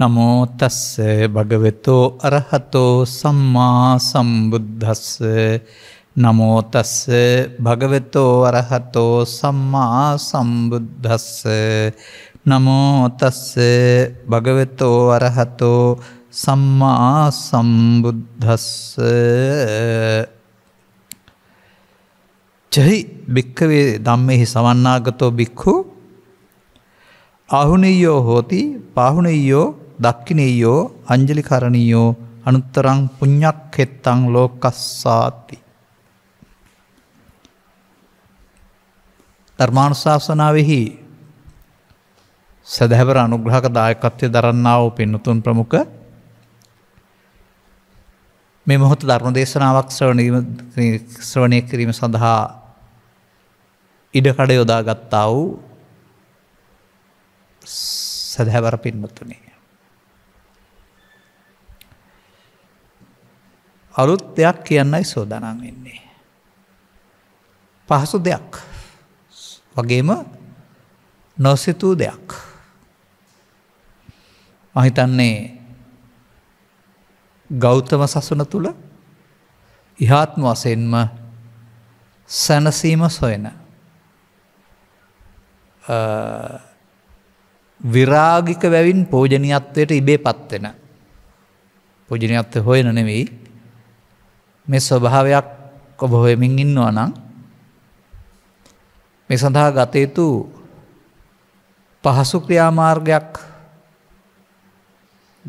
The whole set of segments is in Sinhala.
නමෝතස්ස භගවෙතෝ අරහතෝ සම්මා සම්බුද්ධස්ස නමෝතස්ස භගවෙතෝ අරහතෝ සම්මා සම්බුද්ධස්ස නමෝතස්ස භගවෙතෝ අරහතෝ සම්මා සම්බුද්ධස්ස ජයි භික්කවේ දම්මෙහි සවන්නාගතෝ බික්හු අහුනෙයෝ හෝති පාහුනෙයෝ දක්කිනෙයෝ අංජලිකරණීයෝ අනුත්තරං පුඤ්ඥක් හෙත්තං ලෝකස්සාති. ධර්මානුශාසනාවෙහි සැදැහැවර අනුග්‍රහක දායකත්වය දරන්නාව පෙන්නතුන් ප්‍රමුඛ මේ මොහොත ධර්ම දේශනාවක් ශ්‍රවණය කිරීම සඳහා ඉඩකඩ යොදා ගත්තා වූ සැදැහැවර පින්නතුනේ. අලුත් දෙයක් කියන්නයි සෝදනන් වෙන්නේ. පහසු දෙයක් වගේම නොසිතූ දෙයක්. මහිතන්නේ ගෞතම සසුන තුළ ඉහාත්ම වසයෙන්ම සැනසීම සොයන විරාගික වැවින් පෝජනයත්වයට ඉබේ පත්වෙන පෝජනයත්ව හොයන නෙවෙයි මේ ස්වභාවයක් ඔබ හොයමින් ඉන්නවා නම් මේ සඳහා ගතයුතු පහසු ක්‍රියාමාර්ගයක්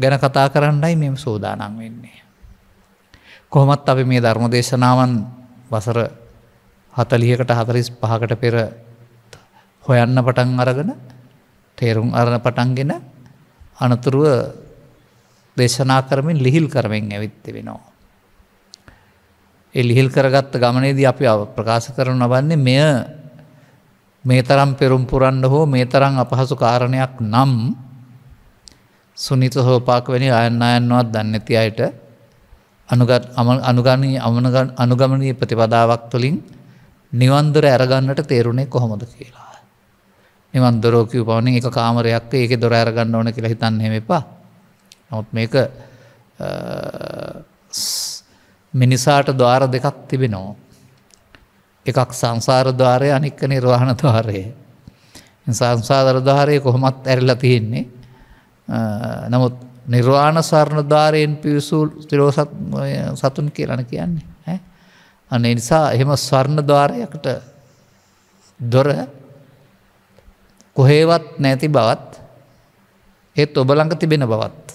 ගැන කතා කරන්නයි මෙම සෝදානන් වෙන්නේ. කොහොමත් අපි මේ ධර්ම දේශනාවන් වසර හතලියකට හතරිස් පහකට පෙර හොයන්න පටන් අරගෙන තේරුම් අරණ පටන්ගෙන අනතුරුව දේශනා කරමින් ලිහිල් කරමෙන් ඇවිත්ති වෙනවා. එලිහිල් කරගත්ත ගමනේදී අපි ප්‍රකාශ කරන වන්නේ මෙය මේ තරම් පෙරුම් පුරන්න හෝ මේ තරම් අපහසු කාරණයක් නම් සුනිත හෝපාක වැනි අයන්න අයන්නවත් දන්නැති අයට අනුගනී අනුගමනී ප්‍රතිපදාවක් තුළින් නිවන්දර ඇරගන්නට තේරුණේ කොහොමද කියලා. නිවන්දරෝකව පවන එක කාමරයක් ඒක දොර ඇරගන්න ඕන කියලා හිතන්න හෙම එපා. නමුත් මේක මිනිසාට ද්වාර දෙකක් තිබෙනවා. එකක් සංසාර ද්වාරය අනික්ක නිර්වාණ ද්වාරය. සංසාධර ද්වාරය කොහොමත් ඇරලා තියෙන්නේ. නමුත් නිර්වාණ සරණ ද්වාරයෙන් පිවිසූල් තිරෝසත් සතුන් කියලන කියන්නේ. අනේ නිසා එහෙම ස්වර්ණ ද්වාරයකට දොර කොහේවත් නැති බවත් ඒත් ඔබ ළඟ තිබෙන බවත්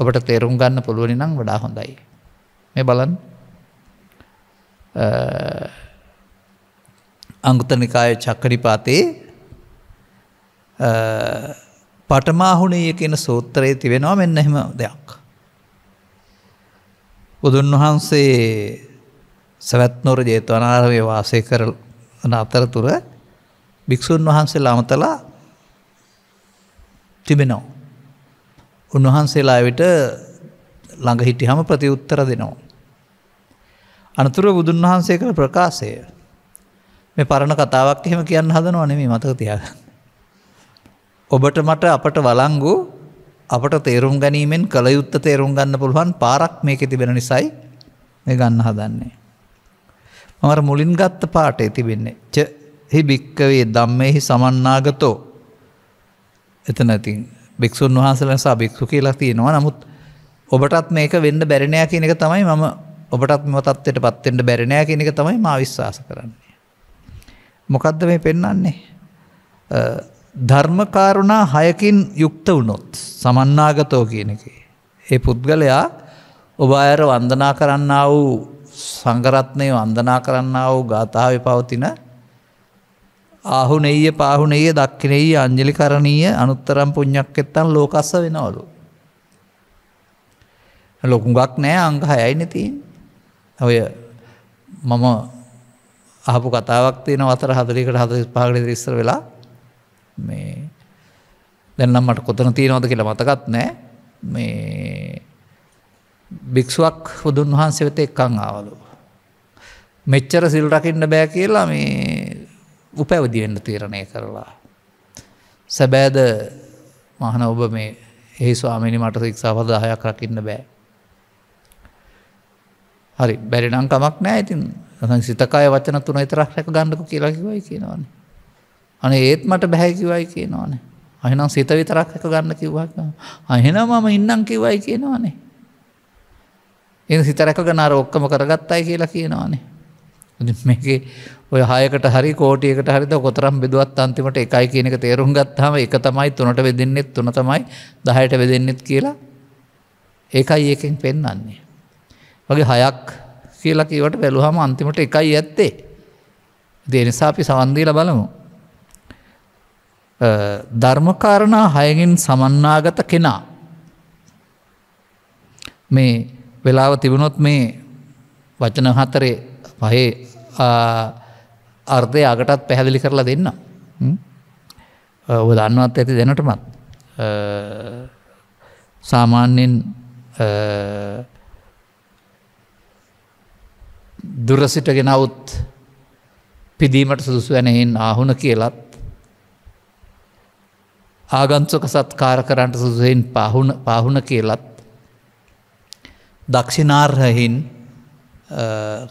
ඔබට තේරුම් ගන්න පුළුවනි නම් වඩා හොඳයි. මේ බලන් අංගුතනිකාය චක්කරිපාතයේ පටමාහුණය කියන සූත්‍රයේ තිබෙනවා මෙන්න එහෙම දෙයක්. බුදුන් වහන්සේ සැවැත්නොර ජේතවනාරමය වාසය කරන අතරතුර භික්‍ෂූන් වහන්සේලා අමතලා තිබෙනවා. උන්වහන්සේලා විට ළඟ හිටිහම ප්‍රතිඋත්තර දෙනවා. අනතුර බුදුන් වහන්සේ කළ ප්‍රකාශය මේ පරණ කතාවක් එහෙම කියන්න හදන අනෙමි මතක තියාගන්න. ඔබට මට අපට වලංගු අපට තේරුම් ගැනීමෙන් කළයුත්ත තේරුම් ගන්න පුළුවන් පාරක් මේක තිබෙන නිසයි මේ ගන්න හදන්නේ. මර මුලින් ගත්ත පාටේ තිබෙන්නේ ච හි භික්කවේ දම්මෙහි සමන්නාගතෝ එතනැති භික්‍ෂූන් වහන්සල නිසා භික්‍ෂු කියලා තියෙනවා නමුත් ඔබටත් මේක වෙන්න බැරිණයක් කියන එක තමයි මම ඔබටත් මෙම තත්ත්වයට පත්වෙන්ට බැරි නෑ කෙනෙක තමයි මා විශ්වාස කරන්නේ. මොකක්ද මේ පෙන්නන්නේ. ධර්මකාරුණා හයකින් යුක්ත වුණොත් සමන්නාගතෝ කියන එක. ඒ පුද්ගලයා ඔබ අයර වන්දනා කරන්න වූ සංගරත්නය වන්දනා කරන්න වූ ගාථාව පවතින ආහුනෙය පාහුනෙය දක්කිනෙයි අංජලි කරණීය අනුත්තරම් පුං්ඥක් එත්තන් ලෝකස්ස වෙනවලු. ලොකුගක් නෑ අංග හයයි නැතින්. ඔය මම අහපු කතාවක් තියෙන අතර හදරිකට හද පාගලි ඉස්සර වෙලා මේ දැන්නම්මට කොතන තියෙනවද කියලා මතකත් නෑ මේ භික්‍ෂුවක් බුදුන් වහන්සේ වෙත එක්කං ආවලු. මෙච්චර සිල්රකින්න බෑ කියලා මේ උපැවදිවෙන්න තීරණය කරලා. සැබෑද මහන ඔබ මේ ඒ ස්වාමිනි මට ක්ෂාපද හයක් රකින්න බෑ හරි බැරිනම් කමක් නෑ ඉතින් සිතකාය වචන තුන ඉතරක් රැක ගන්නක කියලාකිවයි කියනවන. අනේ ඒත් මට බැහැකිවයි කියනවානේ. අහිනම් සිත විතරක් හැක ගන්න කිව්වක් අහෙනම් මම ඉන්නම් කිවයි කියනවානේ. එ සිතරැක ගනාර ඔක්කම කරගත්තයි කියලා කියනවානේ. මේක ඔය හයකට හරි කෝටියකට හරිද කොතරම් බෙදුවත් අන්තිමට එකයි කියනක තේරුම් ගත්හම එක තමයි තුනට වෙදන්නෙත් තුන තමයි දහයට වෙදන්නෙත් කියලා ඒකයි ඒකෙන් පෙන්න්නන්නේ. වගේ හයක් කියලා කිවට බැලුහම අන්තිමට එකයි ඇත්තේ. දෙනිසා අපි සවන්දීල බලමු. ධර්මකාරණා හයගෙන් සමන්නාගත කෙනා. මේ වෙලාව තිබුණොත් මේ වචන හතරේ පහේ අර්ථය අගටත් පැහැදිලි කරලා දෙන්න. ඔ දන්නවත් ඇති දැනටමත් සාමාන්‍යෙන් දුරසිට ගෙනවුත් පිදීමට සුදුසු වැනහෙන් ආහුන කියලත් ආගන්සක සත්කාර කරන්නට සුදුසයෙන් පාහුන කියලත් දක්ෂිනාර්හහින්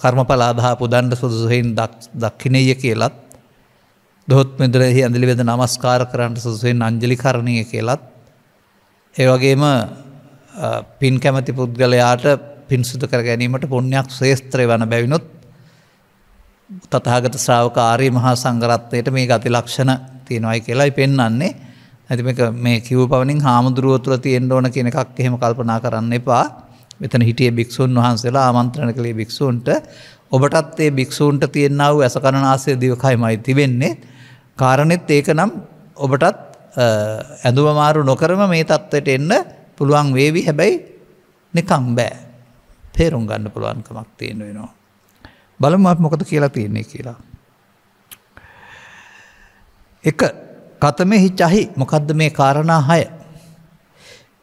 කර්මපලාදා පුදන්ඩ සුදුසුහෙන් දක්කිනය කියලත් දොත් මෙදරෙහි ඇඳලිවෙද නමස්කාර කරන්නට සුසුවෙන් අංජලි කරණය කියලත් ඒවගේම පින් කැමති පුද්ගලයාට පින්සුදු කර ගැනීමට පුුණ්‍යයක් ශේස්ත්‍රය වන බැවිනුත් තතාගත ශ්‍රාවකාරී මහා සංගරත්වයට මේ ගති ලක්ෂණ තියෙනවයි කියලායි පෙන්න්නේ ඇති මේ කිව් පවනින් හාමුදුරුවතුර තියෙන් ඕන කියන එකක් එහෙම කල්පනා කරන්න එපා මෙතන හිටිය භික්‍ෂූන් වහන්සේලා ආමන්ත්‍රණ කළේ භික්‍ෂූන්ට ඔබටත් ඒ භික්‍ෂූන්ට තියෙන්න්නාව ඇසකරනාසේ දිවකයිමයි තිබෙන්නේ කාරණෙත් ඒක නම් ඔබටත් ඇඳුවමාරු නොකරම මේ තත්ත්වයට එන්න පුළුවන් වේවි හැබැයි නිකම් බෑ තේරුම් ගන්න පුළුවන්කමක් තියෙන වෙනවා. බලමත් මොකද කියලා තියන්නේ කියලා. එක කතමෙහි චහි මොකක්ද මේ කාරණා හය.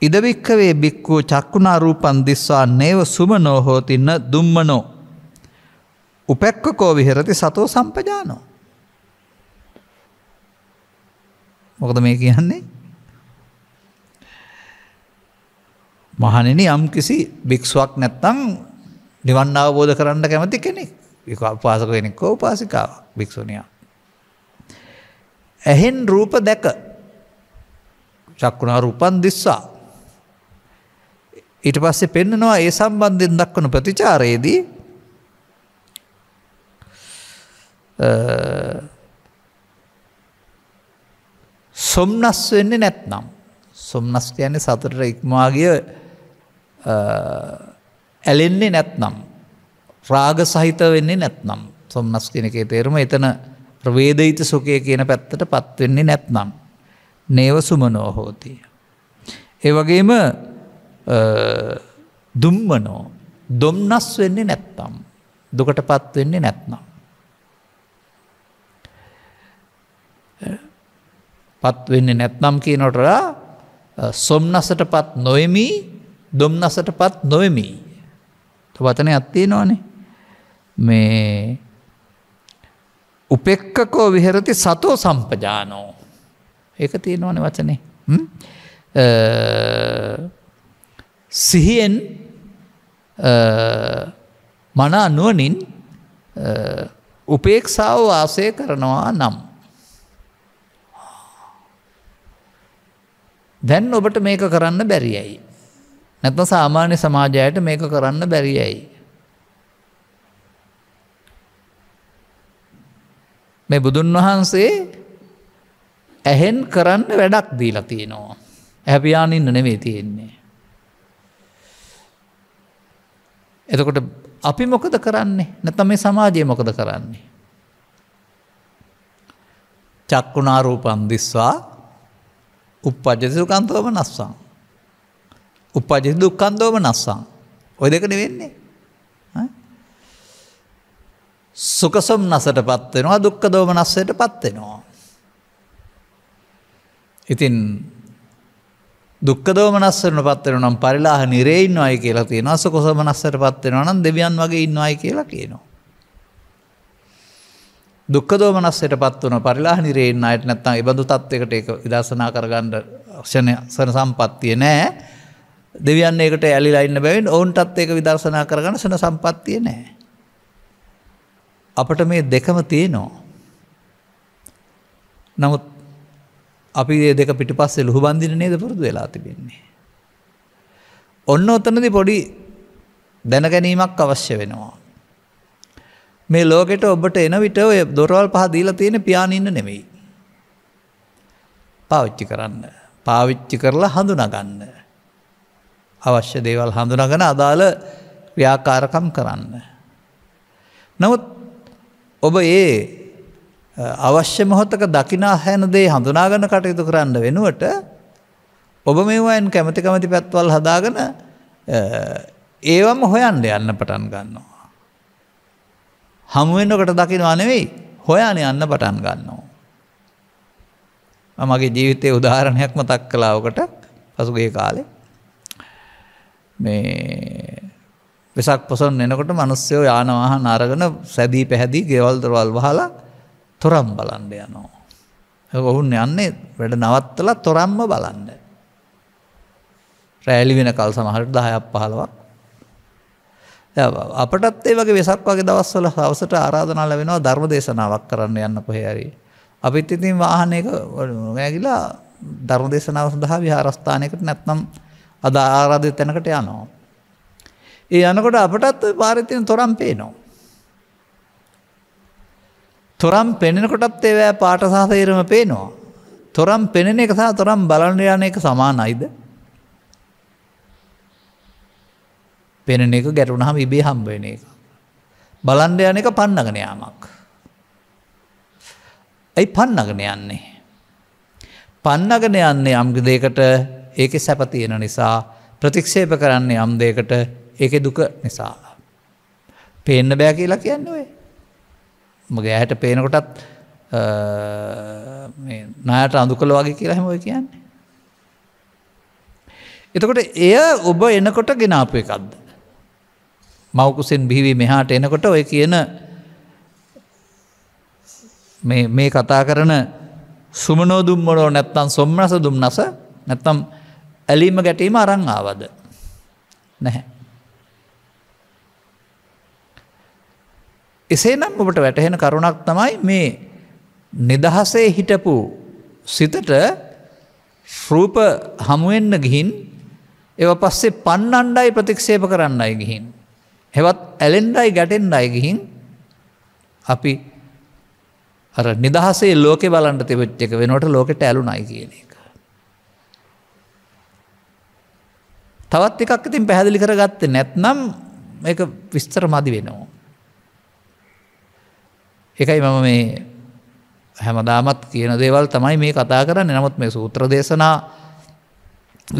ඉදවික්කවේ බික්කූ චක්කුණා රූපන් දිස්වා නේව සුමනෝහෝතින්න දුම්මනෝ. උපැක්කකෝ විහෙරති සතෝ සම්පජානෝ. මොකද මේ කියන්නේ මහනෙන යම් කිසි භික්ෂුවක් නැත්තං නිවන් අවබෝධ කරන්න කැමති කෙනෙක් එක උපාසක කෙනෙක් උපාසිකාව භික්ෂුණයා. ඇහෙන් රූප දැක චක්කුණා රූපන් දිස්සා. ඊට පස්සේ පෙන්නනවා ඒ සම්බන්ධයෙන් දක්වන ප්‍රතිචාරයේදී සොම්නස් වෙන්නේ නැත්නම් සොම්නස් කියන්නේ සතට ඉක්මවාගේ ඇලෙන්නේ නැත්නම්. රාග සහිත වෙන්නේ නැත්නම්. සොම්න්නස් කෙනකේ තේරුම එතන ප්‍රවේදීත සුකය කියන පැත්තට පත්වෙන්නේ නැත්නම්. නේව සුමනෝ හෝතිය. ඒවගේම දුම්මනෝ දොම්නස් වෙන්නේ නැත්නම්. දුකට පත්වෙන්නේ නැත්නම්. පත්වෙන්නේ නැත්නම් කියනොටලා සොම්නසට පත් නොයමී දොම්න්නසට පත් නොවෙමි වතන අත්තේ නොනේ මේ උපෙක්කකෝ විහරති සතෝ සම්පජානෝ ඒක තියෙනවන වචනේ සිහියෙන් මනා නුවනින් උපේක්ෂාව වාසය කරනවා නම් දැන් ඔබට මේක කරන්න බැරියයි නැත්න සාමාන්‍ය සමාජයට මේක කරන්න බැරියයි. මේ බුදුන් වහන්සේ ඇහෙන් කරන්න වැඩක් දීලා තියෙනවා. ඇහැපියානින්න නෙවේ තියෙන්නේ. එතකොට අපි මොකද කරන්නේ නැත මේ සමාජය මොකද කරන්නේ. චක්කුණාරූපන් දිස්වා උප්පජසිකන්තවම නස්සා. උපජ දුක්කන්දෝම නස්සං. ඔය දෙකන වෙන්නේ. සුකසම් නසට පත්වෙනවා දුක්ක දෝම නස්සයට පත්වෙනවා. ඉතින් දුක්කදෝම නස්සරන පත්වෙන නම් පරිලාහ නිරෙයින් අයි කියලා තියෙන සුකොසම නස්සට පත්වෙනවා නම් දෙවියන් වගේ ඉන්න අයි කියලා කියනවා. දුක්කදෝම නස්සට පත්වන පරිලා නිරෙන් අයට නැත්තම් එබඳු තත්වකට එක විදසනා කරගණ්ඩ ක්ෂණය සන සම්පත්තිය නෑ දෙවියන්න එකට ඇලිලා ඉන්න බැවින් ඔවුන්ටත් ඒක විදර්ශනා කරගන්න සන සම්පත්තිය නෑ. අපට මේ දෙකම තියනෝ. නමුත් අපි ඒ දෙක පිටි පස්සේ ලුහු බන්දින නේද පුරුදු වෙලා තිබෙන්නේ. ඔන්න ඔතනදි පොඩි දැනගැනීමක් අවශ්‍ය වෙනවා. මේ ලෝකෙට ඔබට එන විට ඔය දොරවල් පහ දීලා තියෙන පියාණඉන්න නෙමෙයි. පාවිච්චි කරන්න පාවිච්චි කරලා හඳුනගන්න. අවශ්‍ය දේවල් හඳුනගෙන අදාළ ක්‍රියාකාරකම් කරන්න. නමුත් ඔබ ඒ අවශ්‍ය මොහොතක දකිනා හැන දේ හඳුනාගන කටයුතු කරන්න වෙනුවට ඔබ මේවායින් කැමති කමති පැත්වල් හදාගෙන ඒවම හොයන්ඩ යන්න පටන් ගන්නවා. හමුවෙන්න්නකට දකිනවා නෙවෙයි හොයාන යන්න පටන් ගන්නවා. මගේ ජීවිතය උදාහරණයක් මතක් කලාවකට පසුගේ කාලේ මේ වෙසක් පොසොන් එනකොට මනුස්්‍යයෝ යානවාහන අරගෙන සැදී පැහැදිී ගෙවල්දරවල් වහලා තොරම් බලන්ඩ යනෝ. ඔහුන් යන්නේ වැඩ නවත්තල තොරම්ම බලන්න. රෑලි වෙන කල් සමහට දහයක් පහලවක්. අපටත් ඒ වගේ වෙසක් වගේ දවස්වල හවසට ආරාධනා ලැබෙනවා ධර්ම දේශනාවක් කරන්න යන්න පොහේරි. අපිත් ඉතින් වාහනයක ගෑගිලා ධර්ම දේශනාව සඳහා විහාරස්ථානයකට නැත්නම් අද ආරාධය තැනකට යනවා. ඒ යනකොට අපටත් පාරිතින තොරම් පේනවා. තොරම් පෙනෙනකොටත් ඒවෑ පාටසාසේරම පේනවා. තොරම් පෙනෙන එක සහ තොරම් බලන්න යන එක සමානයිද. පෙනෙන එක ගැටුණහම ඉබේ හම්බෙන එක. බලන්ඩ යන එක පන්නගෙන යාමක්. ඇයි පන්නගෙන යන්නේ. පන්නගෙන යන්නේ අම්ග දෙකට ඒකෙ සැපතියෙන නිසා ප්‍රතික්ෂේප කරන්නේ යම්දයකට ඒක දුක නිසා. පේන්න බෑ කියලා කියන්න ඔය. මගේ ඇයට පේනකොටත් නයට අඳු කළ වගේ කියලා හැමෝ කියන්නේ. එතකොට එය ඔබ එනකොට ගෙනාපු එකක්ද. මවකුසෙන් බිහිවී මෙහාට එනකොට ඔය කියන මේ කතා කරන සුමනෝදුම්මලෝ නැත්තන් සොම්නස දුම්න්නස නැත්තම් ඇලීම ගැටීම අරං ආවද නැහැ. එසේ නම් ඔබට වැටහෙන කරුණක් තමයි මේ නිදහසේ හිටපු සිතට රූප හමුවෙන්න ගිහින් එව පස්සේ පන්න අණ්ඩයි ප්‍රතික්ෂේප කරන්න අයි ගිහින්. හෙවත් ඇලෙන්ඩයි ගැටෙන් අයි ගිහින් අපි අර නිදහසේ ලෝකෙ බලන්ට තිබච්ච එක වෙනට ලෝකට ඇලුනයි කියන එක. තවත් එකක් ඉතින් පැහැදිලි කරගත්තේ නැත්නම් එක විස්තර මදි වෙනවා. එකයි මම මේ හැමදාමත් කියන දේවල් තමයි මේ කතා කරන්න නමුත් මේ සූත්‍ර දේශනා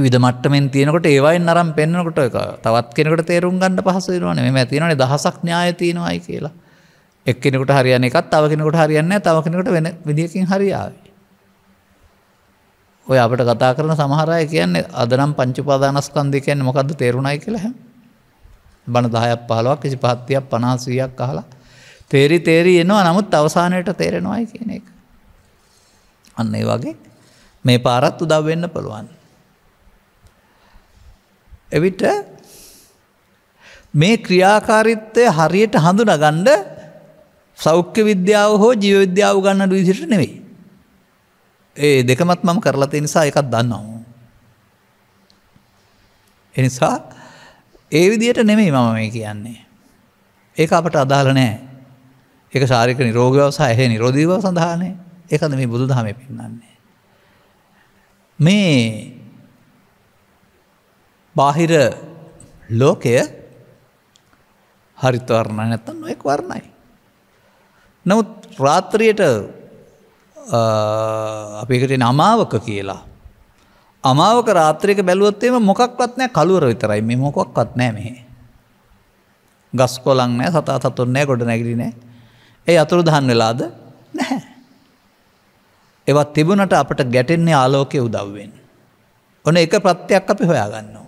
විද මට්ටමෙන් තියනකට ඒවයින් අරම් පෙන්න්නකොට එක තවත් කෙනකට තේරුම් ගන්න පහසුරුවන මෙම ඇතිනනේ දහසක් ඥාය තියෙනවායි කියලා. එක්කෙනෙකුට හරියන එකත් තව කෙනෙකුට හරියන්න තව කෙනෙකුට වෙන විදිකින් හරියාවේ. ඔය අපට කතා කරන සමහරය කියන්නේ අදනම් පංචුපාදානස්කන්දිකයන් මොකද තේරුණයි කියලා හැම බණ දහයක් පහලක් කිසි පහත්තියක් පනාසීයක් අහලා තේරි තේරී එනවා නමුත් අවසානයට තේරෙනවායි කියන එක. අන්න ඒ වගේ මේ පාරත් උදව්වෙන්න පුළුවන්. එවිට මේ ක්‍රියාකාරිත්වය හරියට හඳුනගණ්ඩ සෞඛ්‍ය විද්‍යාව හෝ ජීවවිද්‍යාව ගන්න විදිට නෙවෙයි. ඒ දෙකමත් මම කරලත නිසා එකක් දන්නවා. එනිසා ඒ විදියට නෙමෙයි මම මේ කියන්නේ. ඒක අපට අදාළ නෑ ඒක ශාරික නිරෝගවසා ඇහෙ නිරෝධීව සඳහානය එකද මේ බුදු දහම පෙන්න්නන්නේ. මේ බාහිර ලෝකය හරිත්වරණ නැත්තන් නොයෙක් වරණයි. නමුත් රාත්‍රියයට අපකට නමාවක කියලා. අමාවක රාත්‍රයක බැලුවත්තේම මොකක්වත්නෑ කලුවර විතරයි මේ මොකොක්වත් නෑ මෙහේ. ගස් කොලන් නෑ සතා සතුන්නෑ ගොඩ නැගිරි නෑ ඒ අතුරු දහන් වෙලාද නැහැ. එවත් තිබුණට අපට ගැටෙන්නේ ආලෝකය උදව්වෙන්. ඔන එක ප්‍රත්තියක් අපි හොයාගන්නවා.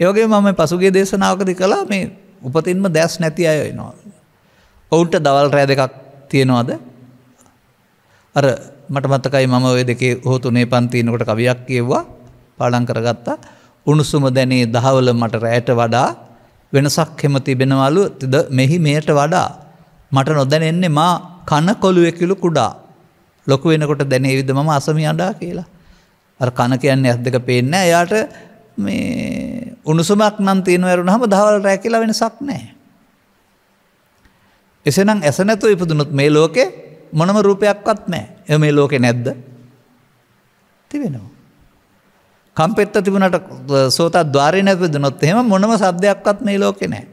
ඒගේ මම පසුගේ දේශනාවකදි කලා මේ උපතින්ම දැස් නැති අයනවා. ඔවුන්ට දවල් රෑ දෙකක් තියෙනවාද අර මට මතකයි මම ඔය දෙකේ හෝතුනේ පන්තිීනකොට කවියක් කියව්වා පාඩන් කරගත්තා උණුසුම දැනේ දහවල මට රෑට වඩා වෙනසක් හෙම තිබෙනවලු තිද මෙහි මේට වඩා මට නොදැන එන්නේ මා කන කොළුවෙකිලු කුඩා ලොකු වෙනකොට දැනේ විද මම අසමි අඩා කියලා අර කන කියන්නේ ඇත් දෙක පේන්න එයාට මේ උණුසුමක් නම් තියෙනවරුණ හම දහවල රෑ කියලා වෙනසක් නෑ එසනම් ඇසනැතු ඉපදුනුත් මේ ලෝකේ මොනම රූපයක්වත් නෑ එ මේ ලෝකෙ නැද්ද තිබෙනවා. කම්පෙත්ත තිබුණට සෝතත් ධාරය නැපද නොත් එහෙම මොනම සද්ධයක්වත් මේ ලෝකෙ නෑ.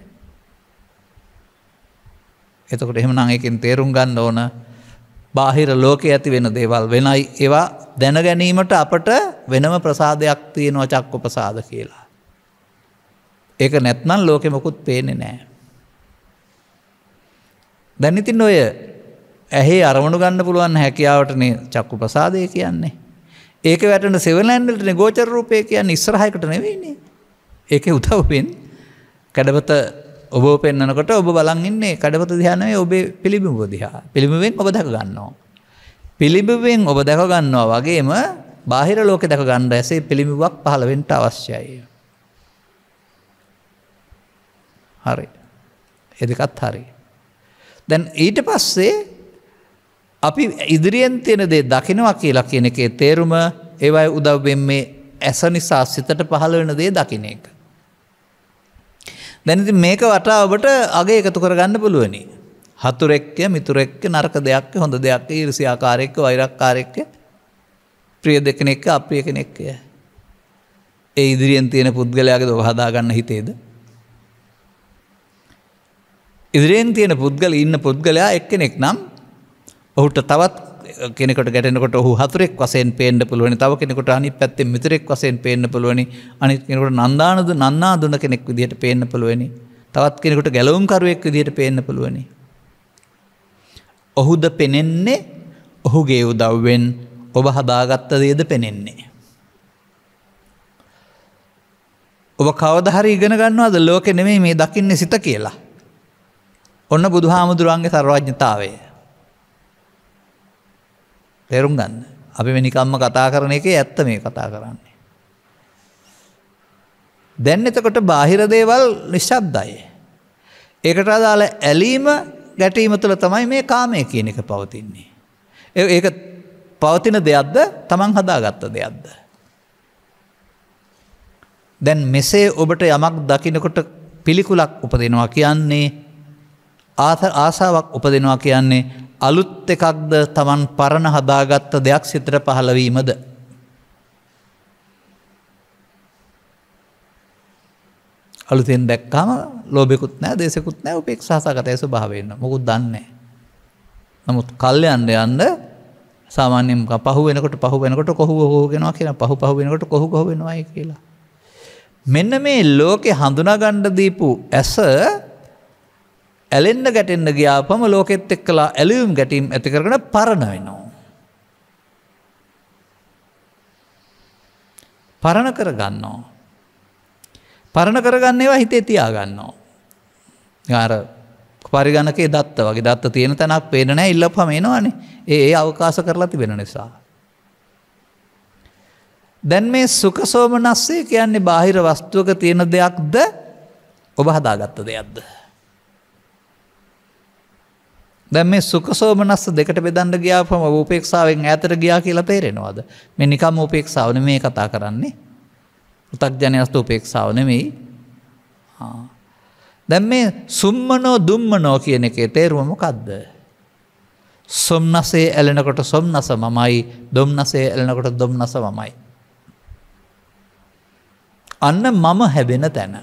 එතකට එහෙම නඟකින් තේරුම් ගන්න ඕන බාහිර ලෝක ඇති වෙන දේවල් වෙනයි ඒවා දැන ගැනීමට අපට වෙනම ප්‍රසාධයක් තියෙනවා චක්ක ප්‍රසාද කියලා. ඒක නැත්නම් ලෝකෙමකුත් පේනෙ නෑ. දැනිතින් ඔය ඇහේ අරමුණු ගන්න පුළුවන් හැකියාවටනේ චක්කු ප්‍රසාදය කියන්නේ. ඒක වැටන සෙවලන්ඩට ගෝචර රූපය කියන්න ඉස්රහයකට නෙවෙන්නේ. ඒක උදව්පෙන් කැඩපත ඔබ පෙන්න්නනකට ඔබ බලන් ඉන්නේ කඩපත දිහානේ ඔබේ පිළිබිඹ දිහා පිළිබිවෙන් ඔබ දැක ගන්නවා. පිළිබිවෙන් ඔබ දැක ගන්නවා වගේම බාහිර ලෝක දැක ගණ්ඩ ඇසේ පිළිබිවක් පහළවෙන්ට අවශ්‍යයි. හරි එදකත් හරි. දැන් ඊට පස්සේ අපි ඉදිරියෙන් තියෙන දේ දකිනවා කියලා කියන එකේ තේරුම ඒවයි උදව්බෙන් මේ ඇස නිසා සිතට පහළ වෙන දේ දකින එක. දැනති මේක වටා ඔබට අගේ එකතු කරගන්න පුළුවනි. හතුරෙක්ක මිතුරෙක්ක නරක දෙයක් හොඳ දෙයක් ඉරිසි ආකාරෙක්ක වෛරක්කාරෙක්ක ප්‍රිය දෙකන එක්ක අප්‍රිය කෙනෙක්කය. ඒ ඉදිරියෙන් තියෙන පුද්ගලයාගේ දො හදාගන්න හිතේද. ඉදිරියෙන් තියෙන පුද්ගල ඉන්න පුද්ගලයා එක්කෙනෙක් නම් ඔහුට තවත් කෙනෙකට ගැටනකොට ඔහු හතුරෙක් වසෙන් පේෙන්ඩ පුළුවනි තව කෙනෙකට අනි පැත්තේ මිතරෙක් වසෙන් පේන්න පුළුවනි අනි කෙනකට නන්දානද නන්නා දුන කෙනෙක් විදිහට පේන්න පුළුවනි තවත් කෙනෙකුට ගැලවුම්කරුවෙක් විදිහට පේන්න පුළුවනි. ඔහුද පෙනෙන්නේ ඔහුගේ උදව්වෙන් ඔබ හදාගත්ත දේද පෙනෙන්නේ. ඔබ කවදහරි ඉගෙන ගන්නවාද ලෝකෙ නෙමේ මේ දකින්නේ සිත කියලා. ඔන්න බුදු හාමුදුරුවන්ගේ සර්වාජ්ඥතාවේ. තෙරුම් ගන්න. අපි මෙනිකම්ම කතා කරන එක ඇත්ත මේ කතා කරන්නේ. දැන් එතකොට බාහිර දේවල් නිශ්ශබ්දයි. ඒකට අදාළ ඇලීම ගැටීම තුළ තමයි මේ කාමය කියන එක පවතින්නේ. ඒක පවතින දෙයක්ද තමන් හදාගත්ත දෙයක්ද. දැන් මෙසේ ඔබට යමක් දකිනකොට පිළිකුලක් උපදෙනවා කියන්නේ ආසාවක් උපදෙනවා කියන්නේ අලුත් එකක්ද තමන් පරණ හදාගත්ත දෙයක් සිතර පහළවීමද. අලුතින් දැක්කාම ලෝබෙකුත් නෑ දේසකුත් නෑ උපෙක් සහසකත ඇසු භාවන්න මොකුත් දන්නේ. නමුත් කල්ල යන්න යන්න සාමාන්‍යෙන් පහ වෙනකට පහ වෙනකට කොහු හෝගෙනවා කියෙන පහ පහ වෙනකට කොහු කොවෙනවායි කියලා. මෙන්න මේ ලෝකෙ හඳුනාගණ්ඩ දීපු ඇස ඇලෙන්න්න ගැටෙන්න්න ගියාපම ලෝකෙත් එක් කලා ඇලුම් ගැටීම් ඇති කරන පරණවෙනවා. පරණ කරගන්නෝ. පරණ කරගන්න ඒවා හිතේ තියාගන්නෝ. ගාර පරිගණකේ දත්ත වගේ දත්ත තියෙන තැනක් පේනෑ ඉල්ල පමේනවානේ ඒ අවකාශ කරලා තිබෙන නිසා. දැන් මේ සුකසෝමනස්සේ කියන්නේ බාහිර වස්තුවක තියෙන දෙයක්ද ඔබ හදාගත්ත දෙයක්ද. දැ මේ සුකසෝමනස්ස දෙකට බෙදන්න ගියාපම උපේක්ෂාවෙන් ඇතර ගියා කියලා තේරෙනවාද මේ නිකම් උපේක්ෂාවන මේ කතා කරන්නේ උතක්ජනයස්ත උපේක්ෂාවනෙමෙයි දැම් මේ සුම්මනෝ දුම්මනෝ කියන එකේ තේරුවම කද්ද. සොම්නසේ ඇලෙනකොට සොම්නස මමයි දොම්නසේ ඇලෙනකොට දොම්නස මමයි. අන්න මම හැබෙන තැන.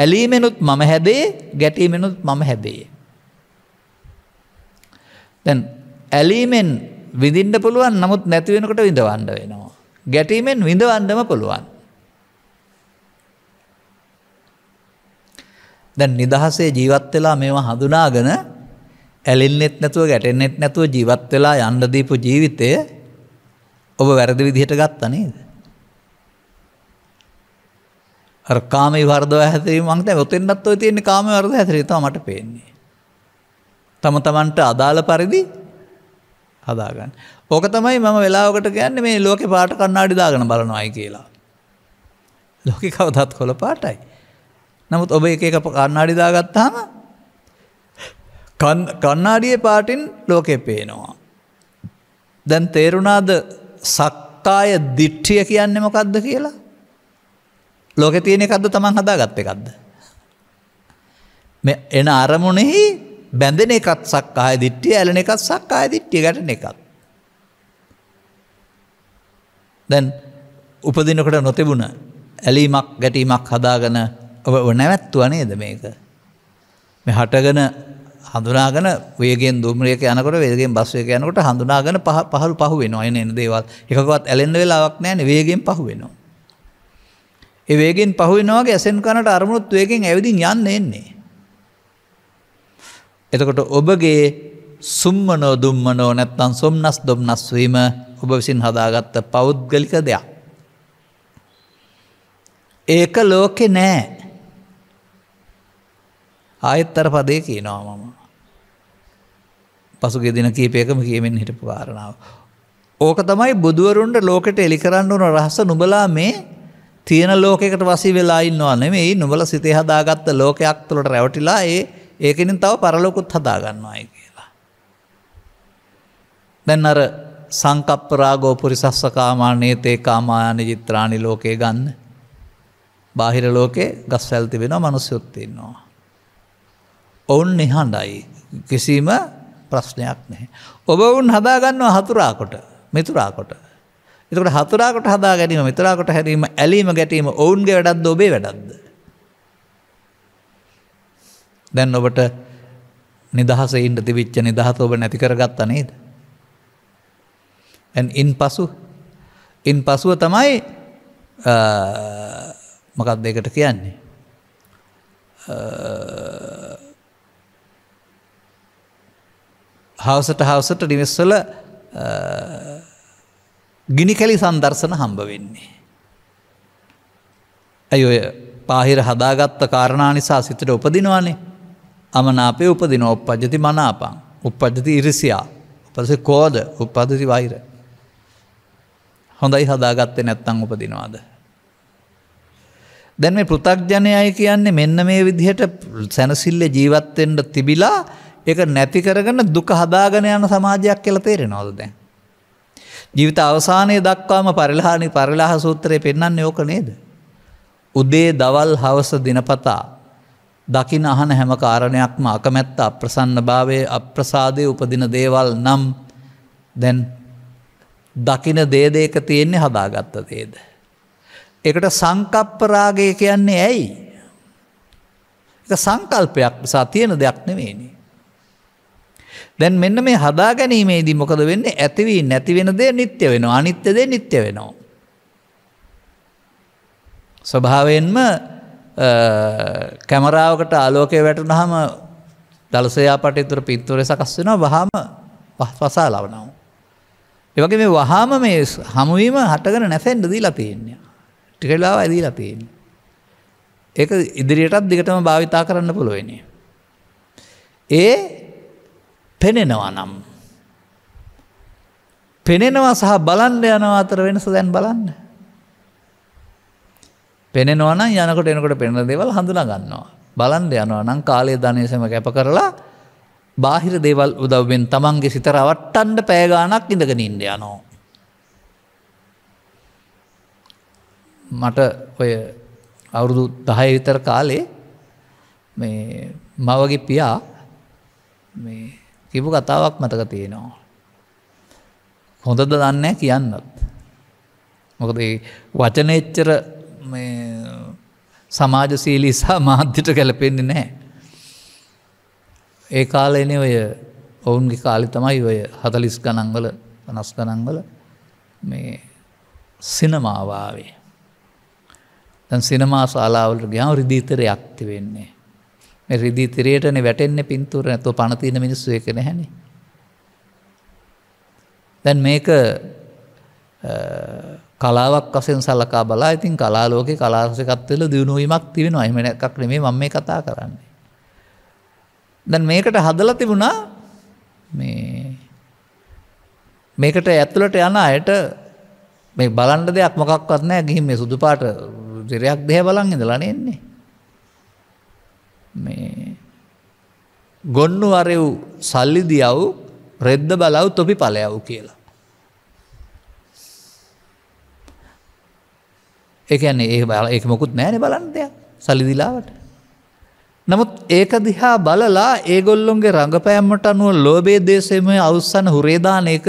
ඇලීමෙනුත් මම හැදේ ගැටීමෙනුත් මම හැදේ. දැන් ඇලීමෙන් විඳින්ට පුළුවන් නමුත් නැතිවෙනකට විඳවන්ඩ වෙනවා. ගැටීමෙන් විඳවන්ඩම පුළුවන්. දැන් නිදහසේ ජීවත් වෙලා මේවා හඳුනාගෙන ඇලින්නෙත් නැතුව ගැටෙන්නෙත් නැතුව ජීවත් වෙලා යන්ඩදීපු ජීවිතය ඔබ වැරදි විදිහට ගත්ත නේද. අර කාම වර්දව හැතරීම මක්ත ඔතෙන්ටත් ඔය තියෙන කාම වර්ද හැතරීතා මට පේන්නේ. තම තමන්ට අදාළ පරිදි හදාගන්න. ඕක තමයි මම වෙලාවකට ගැන්න මේ ලෝක පාට කන්නාඩි දාගන බලනවායි කියලා. ලොක කවදත් කොළ පාටයි. නමුත් ඔබ එක එක කන්නාඩි දාගත්තාම කන්නාඩිය පාටින් ලෝකෙ පේනවා. දැන් තේරුණාද සක්කාය දිට්ටිය කියන්නේ මොකක්ද කියලා ලෝකෙ තියෙන එකක්ද තමන් හදාගත්ත එකක්ද. එන අරමුණෙහි බැඳෙන එකත් සක්කාය දිට්ටිය ඇලන එකත් සක්කාය දිට්ටිය ගැටන එකත්. දැන් උපදිනකට නොතිබුණ ඇලීමක් ගැටීමක් හදාගන ඔ නැවැත්තුව නේද මේක. මෙ හටගන හඳුනාගන වේගෙන් දුම්රියක යනකට වේගෙන් බස්වයක යනකට හඳුනාගන පහරු පහුවෙන අයන දේවල් එකකවත් ඇලෙන්ඩ වෙලාවක් නෑන වේගෙන් පහුවෙනවා. ඒ වේගෙන් පහුවෙනවාගේ ඇසෙන් කනට අරමුණුත් වේගෙන් ඇවිදින් යන්න එන්නේ. එතකොට ඔබගේ සුම්මනෝ දුම්මනෝ නැත්තන් සොම්න්නස් දොම්න්නස්වීම ඔබ විසින් හදාගත්ත පෞද්ගලික දෙයක්. ඒක ලෝකෙ නෑ. ආයත්තර පදේ කියනවා මම. පසුගේ දින කීපයකම කියමෙන් හිටපු කාරණාව. ඕක තමයි බුදුවරුන්ට ලෝකට එලිකරන්න වන රහස නුබලා මේ තියෙන ලෝකෙකට වසි වෙලා ඉන්නවා නෙමෙයි නොබල සිතේ හදාගත්ත ලෝකයක් තුළට රැවටිලා ඒ ඒකනින් තව පරලොකුත් හදාගන්නවාය කියලා. දැන් අර සංකප්පරාගෝ පුරිසස්සකාමානයේ තේ කාමායන ජිත්‍රාණි ලෝකයේ ගන්න. බාහිර ලෝකේ ගස් සැල්ති වෙන මනුස්යුත්තින්නවා. ඔවුන් නිහඬයි කිසිීම ප්‍රශ්නයක් නැහැ. ඔබ ඔවුන් හදාගන්නවා හතුරාකොට මිතුරාකොට එතකොට හතුරාකොට හදා ගැනීම මෙතරාකොට හැරීම ඇලීම ගැටීම ඔවුන්ගේ වැඩක්ද ඔබේ වැඩක්ද. දැන් ඔබට නිදහස ඉන්ට තිවිච්ච නිදහත ඔබ නැතිකර ගත්ත නේද. ඇන් ඉන් පසු ඉන් පසුව තමයි මකත් දෙකට කියන්නේ. හවසට හවසට නිවෙස්සල ගිනිකැලි සන්දර්ශන හම්බ වෙන්නේ. ඇයි ඔය පාහිර හදාගත්ත කාරණා නිසා සිතට උපදිනවානේ අමනාපේ උපදින උපද්ජති මනාපං උපද්ජති ඉරිසියා උපස කෝද උපදති වෛර හොඳයි හදාගත්තේ නැත්තං උපදිනවාද. දැන් මේ පෘතක්ජනයයි කියන්නේ මෙන්න මේ විදිහට සැනසිල්ල ජීවත්තෙන්ට තිබිලා එක නැති කරගන්න දුක හදාගෙන යන සමාජයක් කියල තේරෙනවද දැන්. ජීවිත අවසානය දක්වාම පරිලාහනි පරිලාහ සූත්‍රය පෙන්න්න යෝක නේද. උදේ දවල් හවස දිනපතා. දකින අහන හැම කාරණයක්ම අකමැත්ත අප්‍රසන්න භාවය අප්‍රසාදය උපදින දේවල් නම් දැන් දකින දේදේක තියෙන්නේ හදාගත්ත දේද. එකට සංකප්පරාගය කියන්නේ ඇයි. සංකල්පයක් නිසා තියෙන දෙයක් නෙවේනි. දැන් මෙන්න මේ හදා ගැනීමේදී මොකද වෙන්නේ ඇතිවී නැති වෙන දේ නිත්‍ය වෙනවා අනිත්‍ය දේ නිත්‍ය වෙනවා. ස්වභාවයෙන්ම කැමරාවකට ආලෝකය වැටුනහම දලසයා පටිතුර පිත්තුරය සකස් වෙනවා වහම පසා ලවනව. ඒවගේ මේ වහාම මේ හමුවීම හටගෙන නැසෙන්ට දී ලතියෙන්නේ. ටිකලාව ඇදී ලතියෙන්නේ. ඒක ඉදිරියටත් දිගටම භාවිතා කරන්න පුළුවනි. ඒ පෙනෙනවා නම්. පෙනෙනවා සහ බලන්ඩ යනවා අතර වෙනස දැන් බලන්න. පෙනෙනවන යනකට එනකට පෙන දෙවල් හඳුන ගන්නවා. බලන්ඩ යනවා නම් කාලය ධනයසම කැප කරලා බාහිර දේවල් උදව්වෙන් තමන්ගේ සිතරවට්ටන්ඩ පෑගානක් ඉඳගෙන ඉන්ඩයනෝ. මට ඔය අවුරුදු දහය විතර කාලේ මවගේ පියා කිපු කතාවක් මතක තියෙනවා. හොඳද දන්නේ කියන්නත්. මොකද වචනච්චර සමාජශීලී සා මාධ්‍යට කැලපෙන්නේ නෑ. ඒ කාලන ඔය ඔවුන්ගේ කාලි තමයි ඔය හතලිස් ගනංවල පනස් ගනංවල මේ සිනමාවාවේ. තැන් සිනමා ශලාවලට ග්‍යාව රිදීතරයක් තිවෙන්නේ. රිදිී තිරයටන වැටෙන්න්න පින්තුර ඇතු පනතින මිනිස්සු එක නැහැන. දැන් මේක කලාවක් අසෙන් සලකා බලා ඉතින් කලාලෝක කලාසකත්වල දියුණුවීමක් තිවෙන අහිමන එකක් නෙමේ මම මේ කතා කරන්නේ. දැන් මේකට හදල තිබුණා මේකට ඇතුළට යන අයට මේ බලන්ඩ දෙයක් මොකක්වත් නෑ ගිහිම මේ සුදු පාට දෙරයක් දෙහ බලන් ඉඳලනෙන්නේ. ගොන්නු අරෙව් සල්ලිදියව් රෙද්ද බලව් තොපි පලයව් කියලා. එකන්නේ ඒ බල එක මොකුත් නෑන බලන්තය සලිදිලාවට. නමුත් ඒක දිහා බලලා ඒගොල්ලොන්ගේ රඟපෑම්මට අනුව ලෝබේ දේශයම අවස්සන්න හුරේදානයක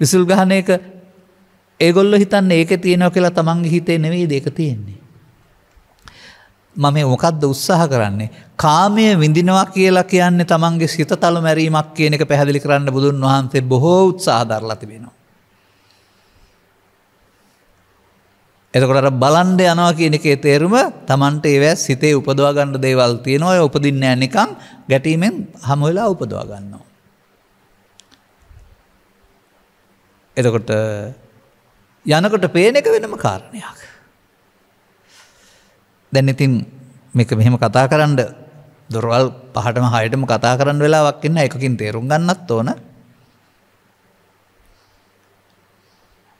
විසුල්ගහනයක ඒගොල්ල හිතන්න ඒක තියෙනව කියලා තමන්ගේ හිතේ නෙවෙයි දෙක තියෙන්නේ. මම මොකක්ද උත්සාහ කරන්නේ. කාමය විඳිනවා කියලා කියන්නේ තමන්ගේ සිත තල මැරීමක් කියන එක පැහැදිලි කරන්න බුදුන් වහන්සේ බොහෝ උත්සාහධරලා තිබෙනවා. එතකොට බලන්ඩ යනවා කියන එකේ තේරුම තමන්ට ඒවැ සිතේ උපදවාගණ්ඩ දේවල් තියෙනවා ඔය උපදින්න ඇනිකං ගැටීමෙන් හමුවෙලා උපදවාගන්නවා. එතකොට යනකොට පේන එක වෙනම කාරණයක්. දැන් ඉතින් මේක මෙහෙම කතා කරන්න දොරවල් පහටම හයටම කතා කරන්න වෙලාවක් එන්න එකකින් තේරුම් ගන්නත් ඕන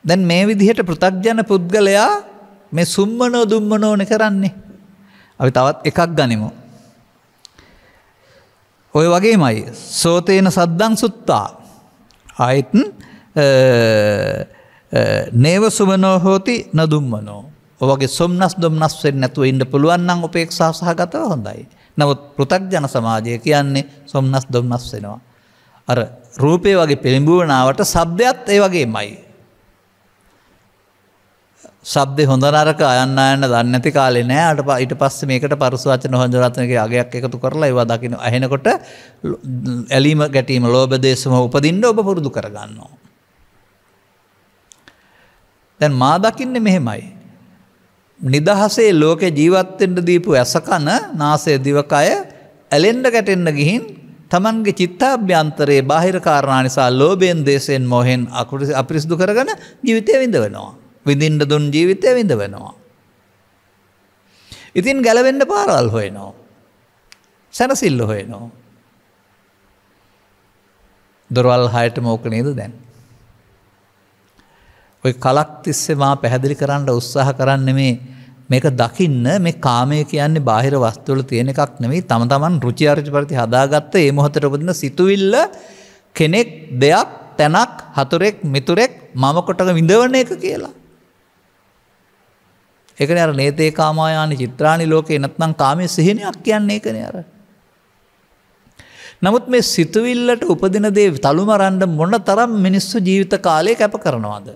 දැන් මේ විදිහට පෘථග්ජන පුද්ගලයා මේ සුම්මනෝ දුම්මනෝන කරන්නේ අපි තවත් එකක් ගනිමු ඔය වගේමයි සෝතයන සද්දං සුත්තා ආයත් නේව සුමනෝ හෝති නදුම්මනෝ ඔවගේ සොම්න්නස් දුම්න්නස්වෙන් නැතුව ඉන්න පුළුවන්නම් උපේක්ෂා සහගතව හොඳයි. නවත් පෘතක්ජන සමාජය කියන්නේ සොම්න්නස් දුම්න්නස් වෙනවා. අර රූපය වගේ පිළිඹුවනාවට සබ්දයත් ඒ වගේ මයි. සබ්ද හොඳනරක අයන්න අන්න දන්නති කාලෙ නෑ අට ඉට පස්ස මේකට පරසුවචන හොඳරත්නගේ අගයක් එකතු කරලා ඒවා දකින අහෙනකොට ඇලීම ගැටීම ලෝබදේශම උපදින්ට ඔබ පුරුදු කරගන්නවා. දැන් මා දකින්න මෙහෙමයි. නිදහසේ ලෝක ජීවත්වෙන්ට දීපු ඇසකන නාසේ දිවකය ඇලෙන්ඩ ගැටෙන්න්න ගිහින් තමන්ගේ චිත්තාභ්‍යන්තරයේ බාහිර කාරණා නිසා ලෝබයෙන් දේශයෙන් මොහෙන් අකුට අපිරිසිදු කරගන ජීවිතය විඳ වෙනවා. විඳින්ට දුන් ජීවිතය විඳ වෙනවා. ඉතින් ගැලවෙන්න පාරල් හොයනෝ. සැනසිල්ල හොයනෝ. දොරවල් හයට මෝක නේද දැන්. ඔය කලක් තිස්සේ මා පැහැදිලි කරන්න උත්සාහ කරන්න මේ මේක දකින්න මේ කාමය කියන්නේ බාහිර වස්තුවල තියෙන එකක් නෙමේ තම තමන් රුචිආරජ පරිති හදාගත්ත ඒ මොහොතට උපදින සිතුවිල්ල කෙනෙක් දෙයක් තැනක් හතුරෙක් මිතුරෙක් මම කොටක විඳවන එක කියලා. ඒකන අර නේතේ කාමායානි චිත්‍රාණි ලෝක එනත්නම් කාමය සිහිනයක් කියන්නේ එකන අර. නමුත් මේ සිතුවිල්ලට උපදින දේ තළුමරන්ඩ මොන තරම් මිනිස්සු ජීවිත කාලය කැප කරනවාද.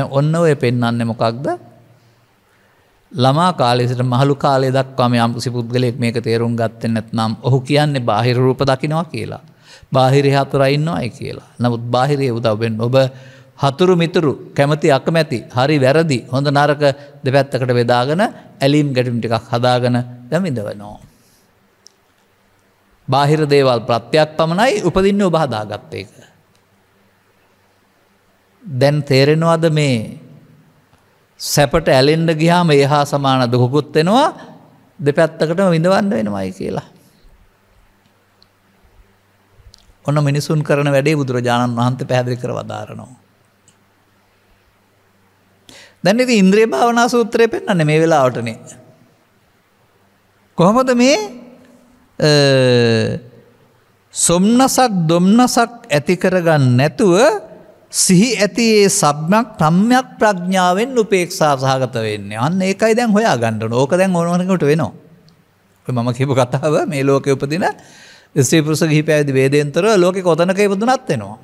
ඔන්න ඔය පෙන්න්න මොකක්ද ළමා කාලෙට මහළු කාලෙ දක්වාම යම්සි පුද්ගලෙක් මේක තේරුම් ගත්තෙන් නැත්නම් ඔහු කියන්නේ බාහිර රූප දකිනවා කියලා. බාහිරය හතුරයින්නවා අයි කියලා. නමුත් බාහිරය උදවෙන් ඔබ හතුරු මිතුරු කැමති අකමැති හරි වැරදි හොඳ නරක දෙපැත්තකට වෙදාගෙන ඇලීම් ගැටම් ටිකක් හදාගෙන දැමිඳවනෝ. බාහිර දේවල් ප්‍රත්‍යයක් පමණයි උපදින්න ඔබ හදාගත්තේක. දැන් තේරෙනවාද මේ සැපට ඇලෙන්ඩ ගිහාම එහා සමාන දුහකුත් වෙනවා දෙපැත්තකටම විඳවන්න වෙනවයි කියලා. ඔන්න මිනිසුන් කරන වැඩේ බුදුරජාණන් වහන්ත පැදිි කර වදාරනවා. දැන් ඉති ඉන්ද්‍රී භාවනා සූත්‍රය පෙන්න්න මේ වෙලාවටනේ. කොහොමද මේ සොම්නසක් දොම්නසක් ඇතිකරගන්න නැතුව සිහි ඇති ඒ සබ්මයක් ප්‍රම්යක් ප්‍රඥාවෙන් උපේක්ෂා සහගත වෙන්න අන්න ඒකයි දැන් හොයා ගණ්ඩන ඕක දැන් ඕනකට වෙනවා. මම කිපු කතාව මේ ලෝක උපදින ස්ත්‍රීපුරුස ගහි පැදි වේදයන්තර ලෝක කොතනක ඉපදුනත් වෙනවා.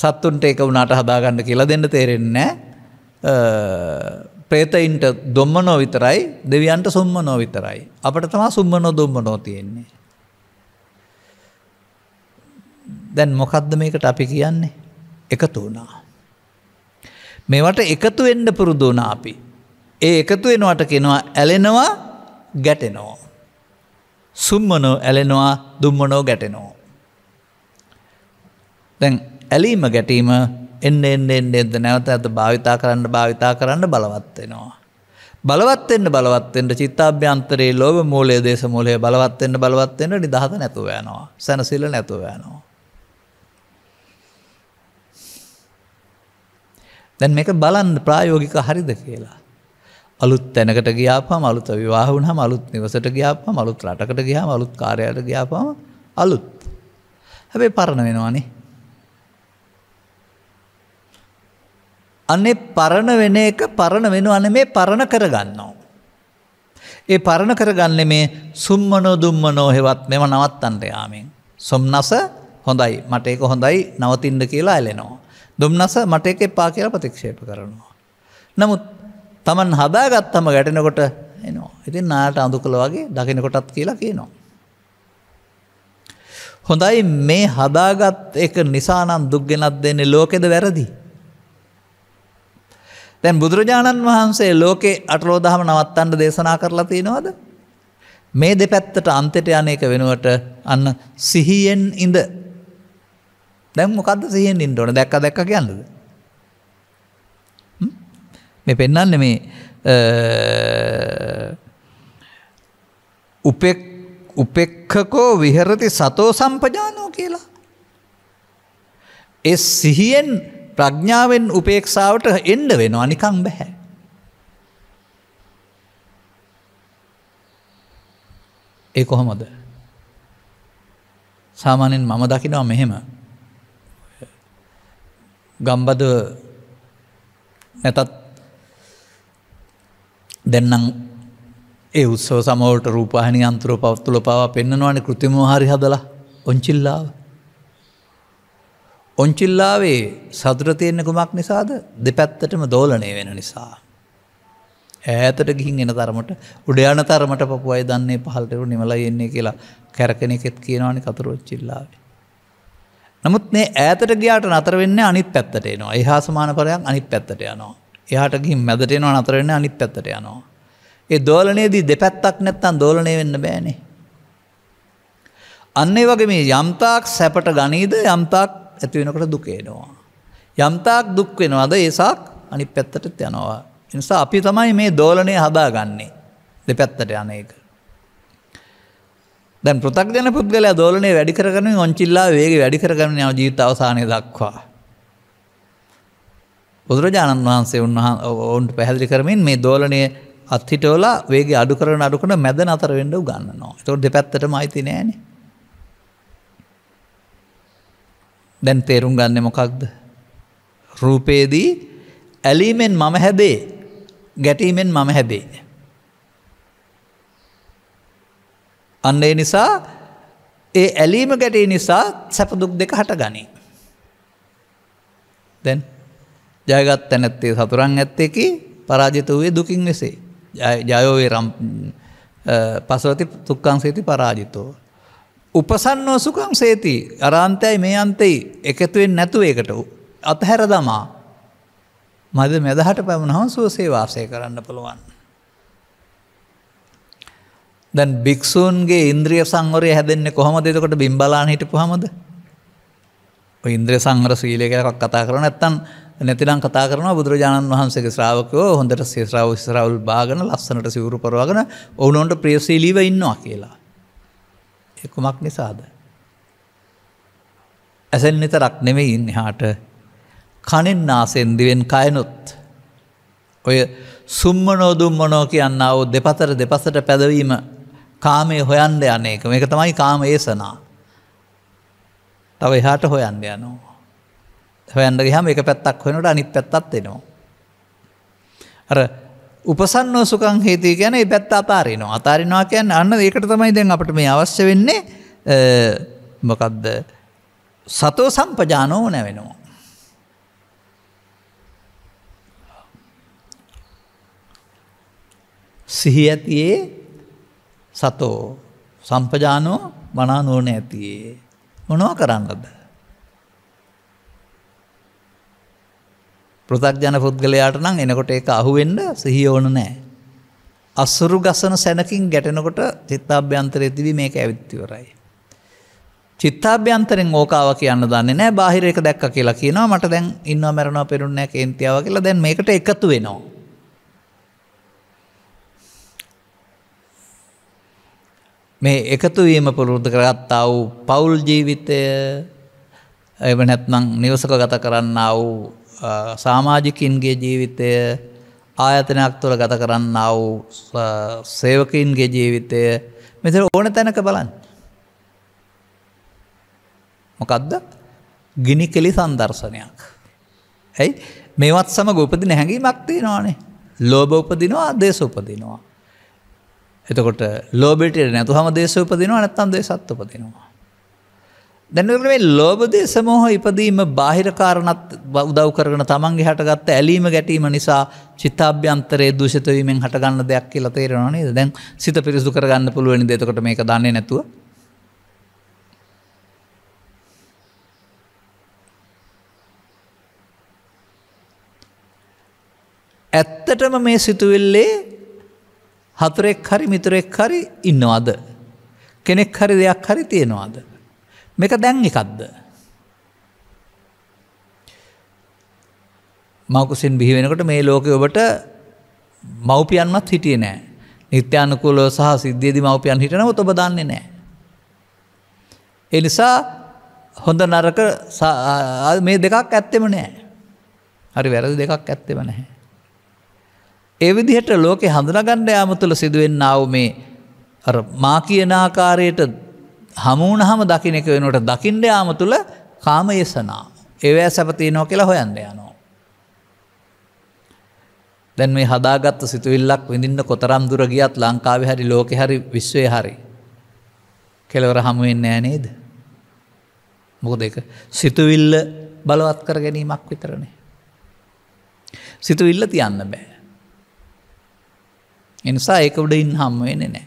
සත්තුන්ට ඒක වුණට හදාගන්න කියලා දෙන්න තේරෙන්නේ ප්‍රේතයින්ට දොම්ම නෝ විතරයි දෙවියන්ට සුම්ම නෝ විතරයි. අපට තමා සුම්ම නෝ දුම්ම නෝ තියෙන්නේ. දැන් මොකක්ද මේකට අපි කියන්නේ එකතු වුණා. මේවට එකතු වෙන්න පුරුදු වුණ අපි. ඒ එකතු වෙනවට කෙනවා ඇලෙනවා ගැටෙනෝ. සුම්මනෝ ඇලෙනවා දුම්මනෝ ගැටෙනෝ. දැන් ඇලීම ගැටීම එන්න එන්න එන්න එද නැවත ඇත භාවිතා කරන්න භාවිතා කරන්න බලවත්වෙනවා. බලවත්වෙන්න්න බලවත්වෙන්ට චිත්තාභ්‍යන්තරයේ ලෝබ මූලය දේශ මූලය බලවත්වෙන්න්න බලවත්වෙන්න්න නිදහත නැතුවයනවා සැනසිල නැතුවයනවා. දැන් මේක බලන්න ප්‍රායෝගික හරිද කියලා. අලුත් තැනකට ගියාපා මලුත විවාහුණ මලුත් නිවසට ගියාපා මලුත් රටකට ගියා මලුත් කාරයට ගියාපාම අලුත්. හැබේ පරණ වෙනවානේ. අන්නේ පරණ වෙන එක පරණ වෙන අන මේ පරණ කරගන්නවා. ඒ පරණ කරගන්න මේ සුම්මනෝ දුම්මනෝ හෙවත් මෙම නවත්තන්ට යාමෙන්. සොම්නස හොඳයි මට ඒක හොඳයි නවතින්ද කියලා ඇලෙනවා. දුම්නස මට එක එපා කියලා ප්‍රතික්ෂේප කරනවා. නමුත් තමන් හදාගත්තම ගැටෙනකොට එනවා. ඉතින් නාට අඳු කළ වගේ දකිනකොටත් කියලා කියනවා. හොඳයි මේ හදාගත් එක නිසානම් දුක්ගෙනත් දෙන්නේ ලෝකෙද වැරදි. තැන් බුදුරජාණන් වහන්සේ ලෝකේ අටලෝදහම නවත්තන්ට දේශනා කරලා තියෙනවාද. මේ දෙපැත්තට අන්තෙට යන එක වෙනුවට අන්න සිහියෙන් ඉඳ දැම් මොකක්ද සියෙන් ඉන්ට ඕන දැක් දැක් කියන්නද මේ පෙන්නන්න මේ උපෙක් උපෙක්කකෝ විහරති සතෝ සම්පජානෝ කියලා එ සිහියෙන් ප්‍රඥාවෙන් උපේක්ෂාවට එන්ඩ වෙනවා නිකං බැහැ ඒ කොහොමද සාමානෙන් මම දකිනවා මෙහෙම ගම්බද නැතත් දැන්නම් ඒ උත්සව සමෝට රූපහනි අන්තුර පවත්තුල පවා පෙන්න්නවාන කෘතිම හරි හදලා ඔංචිල්ලාව. ඔංචිල්ලාවේ සදුරතියෙන්න්න කුමක් නිසාද දෙපැත්තටම දෝලනය වෙන නිසා. ඇතට ගිහින් එන තරමට උඩයාන තරමට පපුයි දන්නේ පහල්ටරු නිමලා එන්නේ කියලා කැරකෙනෙකෙත් කියනවානි කතුර ඔච්චිල්ලාවේ. නමුත් මේ ඈතට ගියාට නතර වෙන්න අනිත් පැත්තට එනවා එහා සමානපරයක් අනිත් පැත්තට යනවා. එයාට ගින් මැදටෙනවා නතරවෙන්න අනිත් පැත්තට යනවා. ඒ දෝලනයේදී දෙපැත්තක් නැත්තන් දෝලනය වෙන්න බෑනේ. අන්නේ වගේ මේ යම්තාක් සැපට ගනීද යම්තාක් ඇතිවෙනකට දුකේනවා. යම්තාක් දුක් වෙනවාද ඒසාක් අනි පැත්තටත් යනවා. එනිසා අපි තමයි මේ දෝලනය හදා ගන්නේ දෙපැත්තට යන එක. දැන් පෘතක්ජන පුද්ගලයා දෝලනය වැඩි කරගන ඔංචිල්ලා වේග වැඩි කරගන යන ජීත අවසානය දක්වා. බුදුරජාණන් වහන්සේ උන්හන් ඔවුන්ට පැහැදිලි කරමින් මේ දෝලනය අත්හිටෝල වේග අඩු කරන අඩුකන මැද අතර වෙන්ඩ ගන්නවා තොට දෙපැත්තට මයිති නෑන. දැන් තේරුම් ගන්න මොකක්ද. රූපේදී ඇලීමෙන් මම හැබේ ගැටීමෙන් මම හැබේ. අන්න ඒ නිසා ඒ ඇලීම ගැටේ නිසා සැපදුක් දෙක හට ගනී. දැන් ජයගත් තැනැත්තේ සතුරන් ඇත්තෙකි පරාජිත වූයේ දුකින් වෙසේ. ජයෝවේ රම් පසවති තුක්කං සේති පරාජිතෝ. උපසන්නෝ සුකං සේති අරාන්තයයි මේ අන්තෙයි එකතුවෙන් නැතුව ඒකට අතහැර දමා මද මෙදහට පැමුණහම සුවසේ වාසය කරන්න පුළුවන්. දැන් භික්‍ෂූන්ගේ ඉන්ද්‍රිය සංවරය හැදෙන්නේ කොහොම දෙකට බිම්බලාන හිට පහමද ඉන්ද්‍ර සංහර සීලකයක් කතා කරන ඇත්තන් නැතිනම් කතා කරන බුදුරජාණන් වහන්සේ ශ්‍රාවකෝ හොඳට සේශ්‍රාව ස්රවුල් භාගන ලස්සනට සිවුරු පරවාගෙන ඔවුනොන්ට ප්‍රියශීලීව ඉන්නවා කියලා. එකුමක් නිසාද. ඇසැල් නිත රක් නෙමෙයි ඉන්න හාට කණෙන් නාසෙන්දිවෙන් කයනුත්. ඔය සුම්මනෝ දුම්මනෝ කියන්න ඔව දෙපතර දෙපසට පැදවීම කාමය හොයන්ඩ යනක මේක තමයි කාම ඒසනා. තව එහාට හොයන්ඩ යනවා. හොයන්ඩ හම එක පැත්තක් වෙනට අනිත් පැත්තත් එෙනවා. අර උපසන්න සුකං හේතිය ගැන පැත් අතාරනවා අතාරනවා කියන්න අන්න ඒකට තමයි දෙන් අපට මේ අවශ්‍ය වෙන්නේ මොකක්ද සතෝ සම්පජානෝ නැවෙනවා. සිහි ඇතියේ සතෝ සම්පජානෝ මනා නෝන ඇතියේ මොනව කරන්නද. පෘතක්ජන පුද්ගලයාට නම් එනකොට එක අහුවෙන්ඩ සිහිය ඕන නෑ. අස්සුරු ගසන සැනකින් ගැටෙනකොට චිත්තාභ්‍යන්තර ඇතිවී මේක ඇවිත්තිවරයි. චිත්තාභ්‍යන්තරෙන් ඕකාව කියන්න දන්න නෑ බාහිරක දැක්ක කියලා කියනවා මට දැන් ඉන්න මැරණ පෙරුන්නෑ කේන්තියාව කියලා දැන් මේකට එකතු වෙනවා. මේ එකතුවීම පුරුද්ධ කරගත්තා වූ පවුල් ජීවිතය එම නැත්නම් නිවසක ගත කරන්න වූ සාමාජිකින්ගේ ජීවිතය ආයතනයක් තුළ ගත කරන්න වූ සේවකින්ගේ ජීවිතය මෙතර ඕන තැනක බලන්න. මොකක්ද ගිනි කෙලි සන්දර්ශනයක්. ඇයි මේවත් සම ගොපදින හැඟීමක් තියෙනවානේ ලෝභ උපදිනවා දේශ උපදිනවා. එතකොට ලෝබෙට නැතුහම දේශවපදිනවා නැත්තන් දේශත්වපදිනවා. දැනකට මේ ලෝබදේ සමෝහ ඉපදීම බාහිරකාරණත් බෞදව් කරන තමන්ගේ හටගත්ත ඇලීම ගැටීම නිසා චිත්තාභ්‍යන්තරයේ දෂතවීමෙන් හටගන්න දෙයක් කියලා තේරෙනවා නේද දැන් සිත පිරිසු කරගන්න පුළුවනි දෙතකොට මේක දන්නේ නැතුව. ඇත්තටම මේ සිතුවිල්ලේ හතුරෙක් හරි මිතුරෙක් හරි ඉන්නවාද. කෙනෙක් හරි දෙයක් හරි තියෙනවාද. මෙක දැන් එකක්ද. මවකුසින් බිහිවෙනකට මේ ලෝකය ඔබට මව්පියන්මත් හිටිය නෑ නිත්‍යානකුල සහ සිද්ධියදි මව්පියන් හිටනව ඔබ දන්නේ නෑ. එනිසා හොඳ නරක මේ දෙකක් ඇත්තෙම නෑ. හරි වැරදි දෙකක් ඇත්තෙම නැහැ. ඒ විදිහට ලෝකෙ හඳුනගණ්ඩ යාම තුළ සිදුවෙන්නාව මේ මා කියන ආකාරයට හමුණ හම දකින එක වෙනට දකිින්ඩ යාම තුළ කාම යසනා. ඒවෑ සැපතිය නෝ කියලා හොයන්ඩ යනෝ. දැන් මේ හදාගත්ත සිතුවිල්ලක් විඳින්න කොතරම් දුර ගියත් ලංකාව හරි ලෝකෙ හරි විශ්වය හරි. කෙලවර හමුවෙන් නෑනේද. මොකද එක සිතුවිල්ල බලවත් කර ගැනීමක් විතරනේ. සිතුවිල්ල තියන්න බෑ. එනිසා ඒක උඩයින් හම් වෙන නෑ.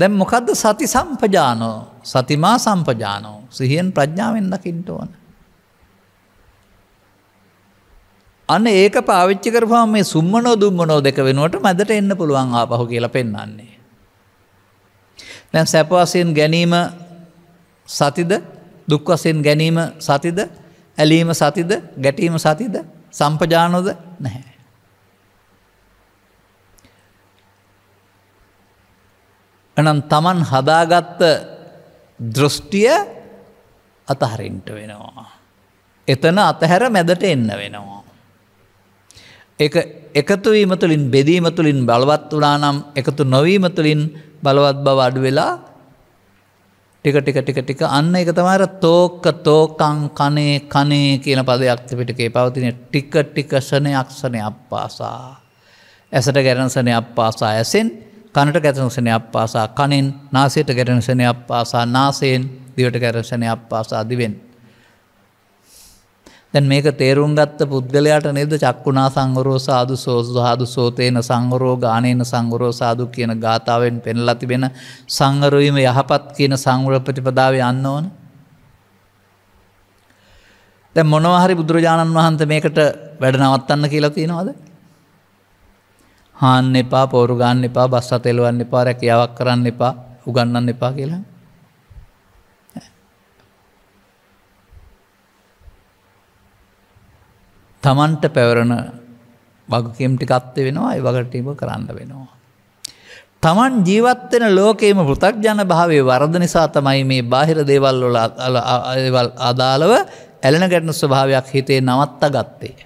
දැම් මොකක්ද සති සම්පජානෝ සතිමා සම්පජානෝ සිහියෙන් ප්‍රඥාවෙන් දකිින්ට ඕන. අන්න ඒක පාවිච්චි කරපා මේ සුම්මනෝ දුම්මනෝ දෙක වෙනුවට මැදට එන්න පුළුවන් ආපහු කියල පෙන්න්නන්නේ. දැන් සැපවසයෙන් ගැනීම සතිද දුක්වසයෙන් ගැනීම සතිද ඇලීම සතිද ගැටීම සතිද සම්පජානොද නැහැ. එනම් තමන් හදාගත්ත දෘෂ්ටිය අතහරින්ට වෙනවා. එතන අතහැර මැදට එන්න වෙනවා. එකතුවීම තුළින් බෙදීම තුළින් බලවත් වනානම් එකතු නොවීම තුළින් බලවත් බව අඩු වෙලා ටික ටික ටික ටික අන්න එක තමර තෝක්ක තෝකං කනේ කනේ කියන පදයක් පිටිකේ පවතින ටික ටිකෂණයක්ෂණය අප්පාසා. ඇසට ගැරන්සනය අප්පාසා ඇසෙන් කනට ගැතනුසනයක් පාසා කනින් නාසයට ගැටනුසනයක් පාසා නාසයෙන් දිවට ගැරසනයක් පාසා දිවෙන්. දැන් මේක තේරුම් ගත්ත පුද්ගලයාට නේද චක්කුණා සංගරෝ සාදු සෝසහාදු සෝතයන සංගරෝ ගානයන සංගරෝ සාදු කියන ගාථාවෙන් පෙනලා තිබෙන සංගරුවීම යහපත් කියන සංගුර ප්‍රතිපදාව යන්න ඕන. දැ මොනවහරි බුදුරජාණන් වහන්ස මේකට වැඩ නවත්තන්න කියලා තියෙනවාද. හාන්න එපා පෝරු ගන්න එපා බස් අතෙලවන්න එපා රැක යවක් කරන්න එපා උගන්නන්න එපා කියලා තමන්ට පැවරණ වගකම් ටිකත්ව වෙනවා වගටීම කරන්න වෙනවා. තමන් ජීවත්වෙන ලෝකේම පෘතක් ජන භාවය වරද නිසා තමයි මේ බාහිර දේවල්ලොල අදාළව ඇලෙන ගැටනු ස්වභාවයක් හිතේ නවත්ත ගත්තේ.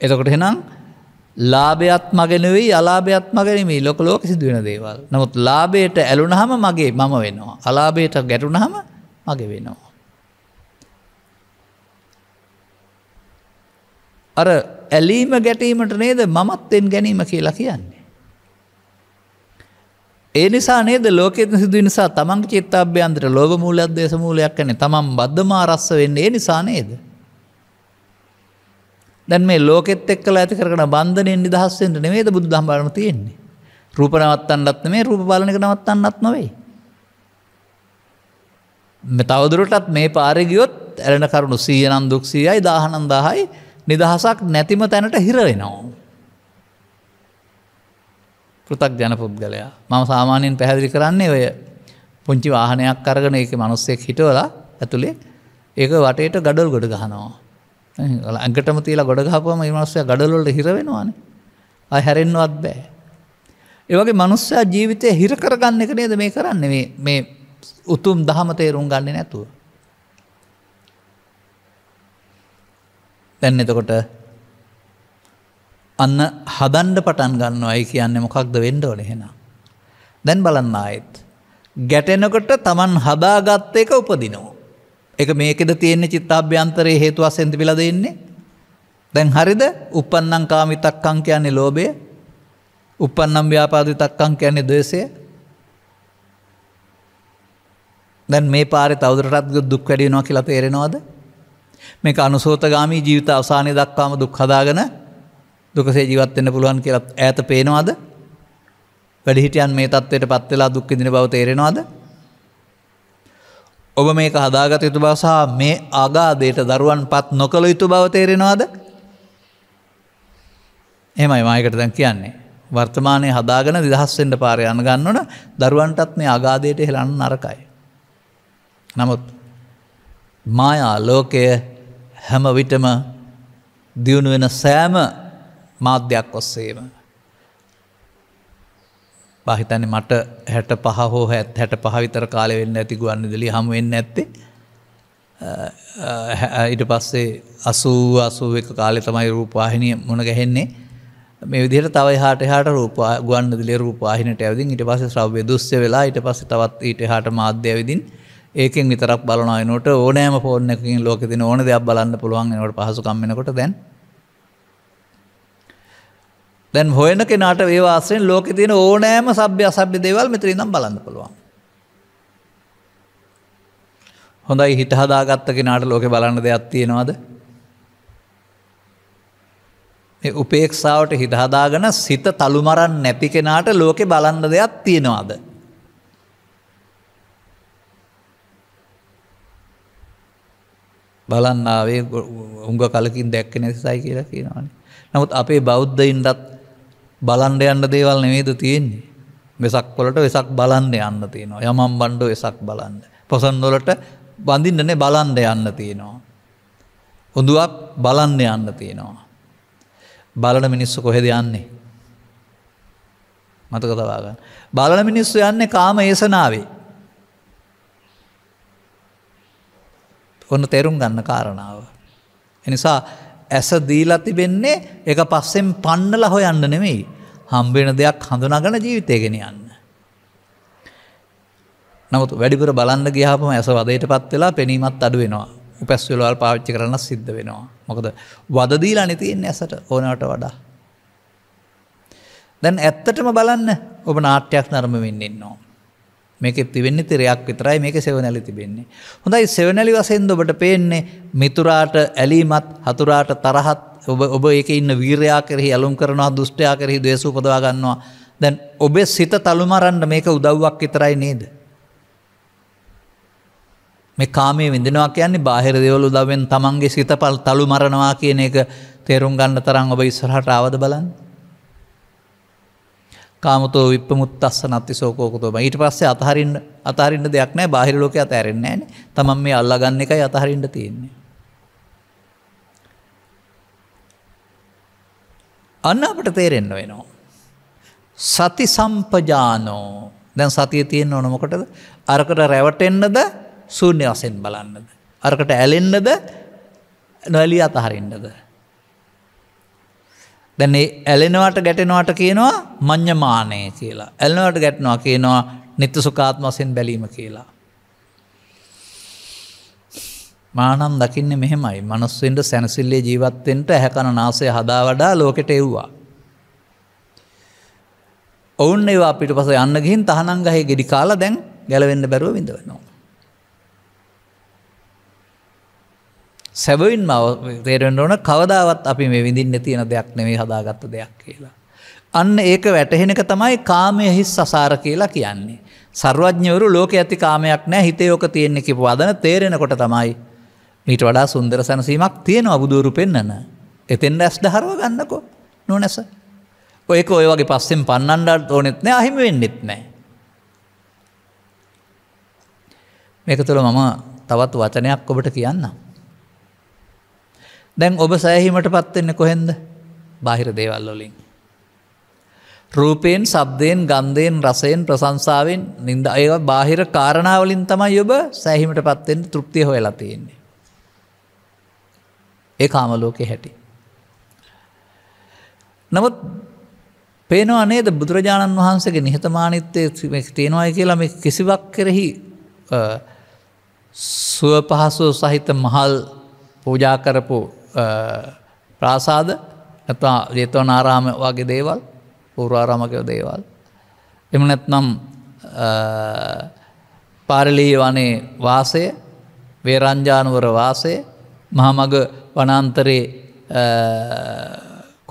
එතකොට හෙනම් ලාභයත් මගෙනවෙයි අලාභයත් මගෙනමී ලොක ලෝක සිදුවෙන දේවල් නමුත් ලාබේට ඇලුනහම මගේ මම වෙනවා අලාබේට ගැටුනහම මගේ වෙනවා. අර ඇලීම ගැටීමට නේද මමත්තෙන් ගැනීම කියලා කියන්නේ. ඒ නිසා නේද ලෝකෙත සිදු නිසා තමන් චිත්තාභ්‍යන්තර ලෝබ මූලයක් දේශමූලයක් කනේ තමන් බද්ධ මාරස්ස වෙන්නේ ඒ නිසා නේද. දැන් මේ ලෝකෙත් එක්කලා ඇති කරන බන්ධනයෙන් නිදහස්සෙන්ට නෙවේද බුද්ධම් බලන තියෙන්නේ. රූප නවත්තන්නත් මේ රූප බලන එක නවත්තන්නත් නොවේ. තවදුරටත් මේ පාරිගියොත් ඇලෙන කරුණු සීයනන් දුක් සීයයි දාහනන්දාහයි නිදහසක් නැතිම තැනට හිරවෙනවා. පෘතක් ජන පුද්ගලයා මම සාමාන්‍යයෙන් පැහැදිලි කරන්නේ ඔය පුංචි වාහනයක් කරගන එක මනුස්සෙක් හිටවලා ඇතුළේ ඒක වටේට ගඩල් ගොඩ ගහනවා. ලඟටම තියලා ගොඩගහපුම මස්සය ගඩලොල්ට හිරවෙනවාන අය හැරෙන්වත් බෑ. ඒවගේ මනුස්සයා ජීවිතය හිර කරගන්න එක නේද මේ කරන්න මේ උතුම් දහම තේරුම් ගන්න නැතුව. දැන් එතකොට අන්න හදන්ඩ පටන් ගන්න අයි කියන්න මොකක්ද වෙන්ඩ ඕන හෙෙන. දැන් බලන්න ආයෙත්. ගැටෙනකොට තමන් හදාගත්ත එක උපදිනවා. එක මේකෙද තියෙන්නේ චිත්තාභ්‍යන්තරයේ හේතු වශයෙන් තිබිලා දෙන්නේ. දැන් හරිද? uppannam kaamithakkam කියන්නේ ලෝභය. uppannam vyapadithakkam කියන්නේ ද්වේෂය. දැන් මේ පාරේ තවදුරටත් දුක් වැඩි වෙනවා කියලා තේරෙනවද? මේක අනුසෝතගාමී ජීවිත අවසානයේ දක්වාම දුක් හදාගෙන දුකසේ ජීවත් වෙන්න පුළුවන් කියලා ඈත පේනවද? වැඩිහිටියන් මේ தത്വෙටපත් වෙලා දුක් විඳින බව තේරෙනවද? ඔබ මේක හදාගත යුතු බව සහ මේ අගාදයට දරුවන් පත් නොකළ යුතු බව තේරෙනවාද එමයි මයකට දැන් කියන්නේ වර්තමානය හදාගෙන දිදහස්සෙන්ට පාරය යන ගන්නන දරුවන්ටත් මේ අගාදයට හෙලන්න නරකයි. නමුත් මායා ලෝකය හැම විටම දියුණු වෙන සෑම මාධ්‍යයක් ඔස්සේම බහිතන්නේ මට හැට පහ හෝ හැත් හැට පහවිතර කාලය වෙන්න ඇති ගුවන් විදුලි හම වෙන්න ඇත්තේ ඊට පස්සේ අසූ අසූ එක කාලෙ තමයි රූපවාහිනය මොන ගැහෙන්නේ මේ විදිහට තව හාට හාට රූප ගුවන් දිලි රූපවාහිනට ඇවිදින් ඊට පස්සේ ශ්‍රව්‍ය දුස්්‍ය වෙලා ඊට පස්සේ තවත් ඊට හාට මාධ්‍ය විදින් ඒකෙන් විතරක් බලනයනට ඕනෑම ෆෝර්නකින් ලෝකෙතින ඕන දෙයක් බලන්න පුළුවන් එනට පහසුකම්මෙනකොට දැන් දැන් හොයන කෙනාට ඒවාසයෙන් ලෝකෙ තියෙන ඕනෑම සබ්‍ය අසබ්‍ය දේවල් මෙතර ඉඳම් බලන්න පුළුවන්. හොඳයි හිට හදාගත්ත කෙනාට ලෝකෙ බලන්න දෙයක් තියෙනවාද. උපේක්ෂාවට හිටහදාගෙන සිත තළුමරන් නැති කෙනාට ලෝකෙ බලන්න දෙයක් තියෙනවාද. බලන්නාවේ උංග කලකින් දැක්ක නැතිසයි කියලා කියනවානේ. නමුත් අපේ බෞද්ධයින්ටත් බලන්ඩ යන්න දේවල් නෙවේද තියෙන්නේ වෙසක් කොලට වෙසක් බලන්ඩ යන්න තියෙනවා යමම් බණ්ඩ වෙසක් බලන්න පොසන්වලට බඳින්නනේ බලන්ඩ යන්න තියෙනවා. හොඳුවක් බලන්න යන්න තියෙනවා. බලන මිනිස්සු කොහෙද යන්නේ. මතකතවාගන්න. බලන මිනිස්සු යන්නේ කාම ඒසනාවේ. ඔන්න තෙරුම් ගන්න කාරණාව. එනිසා ඇස දීලතිබෙන්නේ එක පස්සෙන් පන්නල හොයන්න නෙමෙයි. හම්බෙන දෙයක් හඳුනාගන ජීවිතය ගෙනයන්න. නමුත් වැඩිපුර බලන්න ගියාපම ඇස වදයට පත් වෙලා පෙනීමත් අඩු වෙනවා උපැස්වලවල් පාවිච්චි කරන්න සිද්ධ වෙනවා මොකද වදදීලා නතියෙන් ඇසට ඕනට වඩා. දැන් ඇත්තටම බලන්න ඔබ නාට්‍යයක් නර්මවෙන්නන්නවා. මේක තිවෙන්න තිරයක් විතරයි මේක සෙවනැලි තිබෙන්නේ. හොඳයි සෙවනැලි වසෙන්ද ඔබට පේන්නේ මිතුරාට ඇලීමත් හතුරාට තරහත් ඔබ ඔබ ඒක ඉන්න වීරයා කරෙහි ඇලුම් කරනවා දුෘෂ්ටයා කරෙහි දේශූපදවා ගන්නවා දැන් ඔබේ සිත තළුමරන්න මේක උදව්වක් විතරයි නේද. මේ කාමේ විඳනවා කියන්නේ බාහිර දෙවලු දවෙන් තමන්ගේ සිත පල් තළු මරණවා කියන එක තේරුම් ගන්න තරම් ඔබ ඉස්සරහට ආවද බලන්න. කාමතෝ විප්පමුත් අස්ස නත්ති සෝකෝකතෝම ඊට පස්සේ අතහරින්න අතහරින්න දෙයක් නෑ බාහිර ලෝක අතඇරෙන්නේ නෑන තමන් මේ අල්ලගන්න එකයි අතහරින්ට තියෙන්නේ. අන්න අපට තේරෙන්න්න වෙනවා. සති සම්පජානෝ දැන් සතිය තියෙන් ඕනොමකටද අරකට රැවටෙන්න්නද සූන්‍ය වසෙන් බලන්නද. අරකට ඇලෙන්න්නද නොවැලී අතහරින්නද. දැන ඇලෙනවට ගැටෙනවාට කියනවා මං්්‍යමානය කියලා. ඇල්නවට ගැටනවා කියනවා නිත්‍ය සුකාත්ම වසෙන් බැලීම කියලා. මානම් දකින්නේ මෙහෙමයි මනුස්සෙන්ට සැනසිල්ලේ ජීවත්තෙන්ට ඇහැකණ නාසය හදා වඩා ලෝකෙට එව්වා. ඔවුන් ඒවා අපිට පස යන්න ගිහින් තහනංගහේ ගෙඩි කාලා දැන් ගැලවෙන්න බැරුව විඳවනවා. සැබවින් මව තේරෙන්ට ඕන කවදාවත් අපි මේ විඳින්න තියෙන දෙයක් නෙවෙයි හදාගත්ත දෙයක් කියලා. අන්න ඒක වැටහෙනක තමයි කාමය හිස් සසාර කියලා කියන්නේ. සර්වඥවරු ලෝක ඇති කාමයක් නෑ හිතයෝක තියෙන්නේ කිපු අදන තේරෙනකොට තමයි මීට වඩා සුන්දර සැනසීමක් තියෙනවා බුදුරු පෙන්න්නන. එතෙන්ට ඇස් දහරව ගන්නකෝ නොනැස. ඔයක ඔයවගේ පස්සෙන් පන්නන්ඩට ඕනෙත් නෑ අහිම වෙන්නෙත් නෑ. මේක තුළ මම තවත් වචනයක් ඔබට කියන්න. දැන් ඔබ සෑහීමට පත්වෙන්න කොහෙන්ද බාහිර දේවල්ලොලින්. රූපයෙන් සබ්දයෙන් ගන්ධයෙන් රසයෙන් ප්‍රසංසාවෙන් නින්ද අය බාහිර කාරණාවලින් තමයි ඔබ සෑහිමට පත්වෙන් තෘප්තිය හොයලා තියෙන්නේ. ඒ කාමලෝකෙ හැටි. නමුත් පේනවා නේද බුදුරජාණන් වහන්සේගේ නිහතමානිත්තය තියෙනවායි කියලා මේ කිසිවක් කෙරෙහි සුව පහසුව සහිත මහල් පූජා කරපු ප්‍රාසාද ඇතා ජේතවනාරාම වගේ දේවල් පූරාරාමකව දේවල්. එමනැත්නම් පාරලී වනේ වාසය වේරංජානුවර වාසය මහමග වනන්තරේ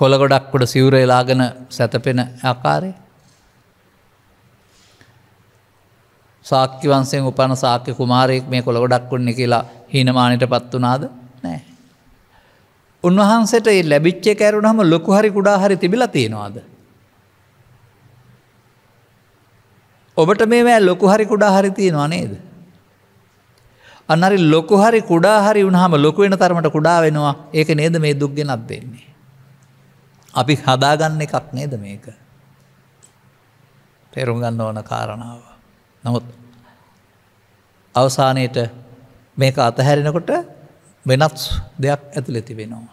කොළගොඩක්කොට සිවුරේලාගෙන සැතපෙන ආකාරය. සාක්‍යවන්සයෙන් උපන සාක්‍ය කුමාරයෙක් මේ කොළගොඩක්කුන්න කියලා හිනමානයට පත් වනාද නෑ. උන්වහන්සට ලැබිච්චේ කැරුණ හම ලොකු හරි කුඩා හරි තිබිල තියෙනවාද. ඔබට මේ වැෑ ලොකු හරි කුඩා හරිතියෙනවා නේද. අන්නරි ලොකු හරි කුඩා හරි වුණහම ලොකුවෙන තරමට කුඩා වෙනවා ඒක නේද මේ දුක්ගෙනත් දෙන්නේ. අපි හදාගන්න එකක් නේද මේක. තේරුම් ගන්න ඕන කාරණාව. නමුත් අවසානයට මේක අතහැරෙනකොට වෙනත් දෙයක් ඇතුළ තිබෙනවා.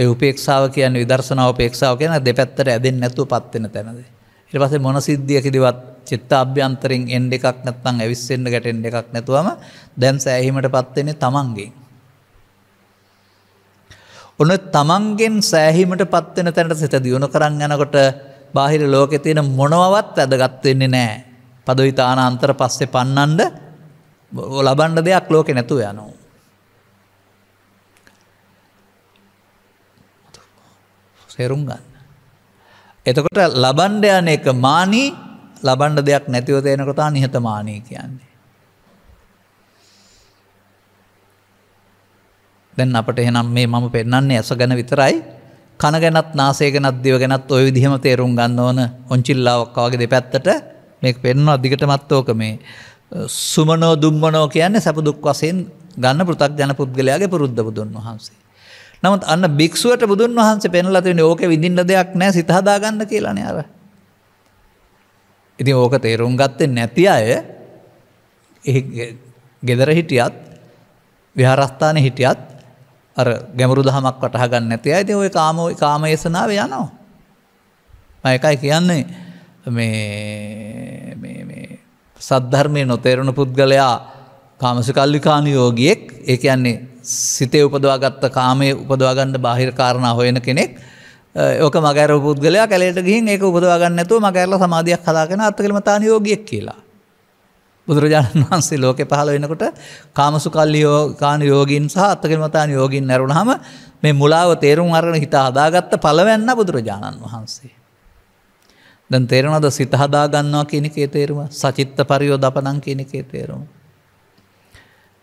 ඒ උපේක්ෂාව කියන විදර්ශනාව පේක්ෂාව කියන දෙපැත්තට ඇදෙන් නැතුව පත්වෙන තැනද. ඉට පසේ මොන සිද්ධියකිදිවත් චිත්ත අභ්‍යන්තරෙන් එන්ඩ එකක් නැත්තං ඇවිස්සෙන්ට ගැටෙන්ඩ එකක් නැතුවම දැන් සෑහීමට පත්වෙන තමන්ගේ. ඔන්න තමන්ගෙන් සෑහීමට පත්වෙන තැනට සිත දියුණු කරන්න යනකොට බාහිර ලෝකෙ තියෙන මොනවත් ඇදගත්වෙන්නේ නෑ. පදවිතාන අන්තර පස්සේ පන්නන්ඩ ලබන්ඩ දෙයක් ලෝකෙ නැතුව යනු. සේරුම් ගන්න. එතකොට ලබන්ඩ යන එක මානී ලබන්ඩ දෙයක් නැතිව තේනකොතා නිහතමානී කියන්නේ. දැන් අපට එහෙනම් මේ මම පෙන්න්නේ ඇස ගැන විතරයි කන ගැනත් නාසේ ගැනත් දිව ගැනත් ඔය විදිහම තේරුම් ගන්න ඕන ඔංචිල්ලාවක්කාගේ දෙපැත්තට මේ පෙන්වා දිගටමත් ඕක මේ සුමනෝ දුම්මනෝ කියන්නේ සැපදුක් වසයෙන් ගන්න පෘතක් ජන පුද්ගලයාගේ පුරුද්ධ බුදුන් වහන්සේ. නමුත් අන්න භික්ෂුවට බුදුන් වහන්සේ පෙන්ලතින ඕක විදින්න දෙයක් නෑ සිතහදාගන්න කියලන අර. ඉතින් ඕක තේරුම් ගත්තේ නැති අය ගෙදර හිටියත් විහාරස්ථාන හිටියත් අර ගැමරු දහමක් වටහගන්න නැති ඇති ඔය කාම කාම යසනාව යනවා. මයකයි කියන්නේ මේ සද්ධර්මය නොතේරුණු පුද්ගලයා කාමසි කල්ලිකාණ යෝගියෙක් ඒ කියන්නේ සිතේ උපදවාගත්ත කාමය උපදවාගන්න බාහිර කාරණ හොයන කෙනෙක් ඕක මගර පුද්ගලයා කලට ගින් ඒක උපදවාගන්නතු මගරල සමාධයක් හදාගෙන අත්තකළමතාන යෝගියක් කියලා. බුදුරජාණන් වහන්සේ ලෝක පහල වෙනකොට කාමසු කල්ලියෝ කාන යෝගීන් සහ අත්තකළමතාන යෝගින් නැරුණහම මේ මුලාව තේරුම් අරන හිතා හදාගත්ත පලවැන්න බුදුරජාණන් වහන්සේ. දැන් තේරෙනවද සිත හදා ගන්නවා කියන එකේ තේරුම සචිත්ත පරියෝ දපනං කියන එකේ තේරුම.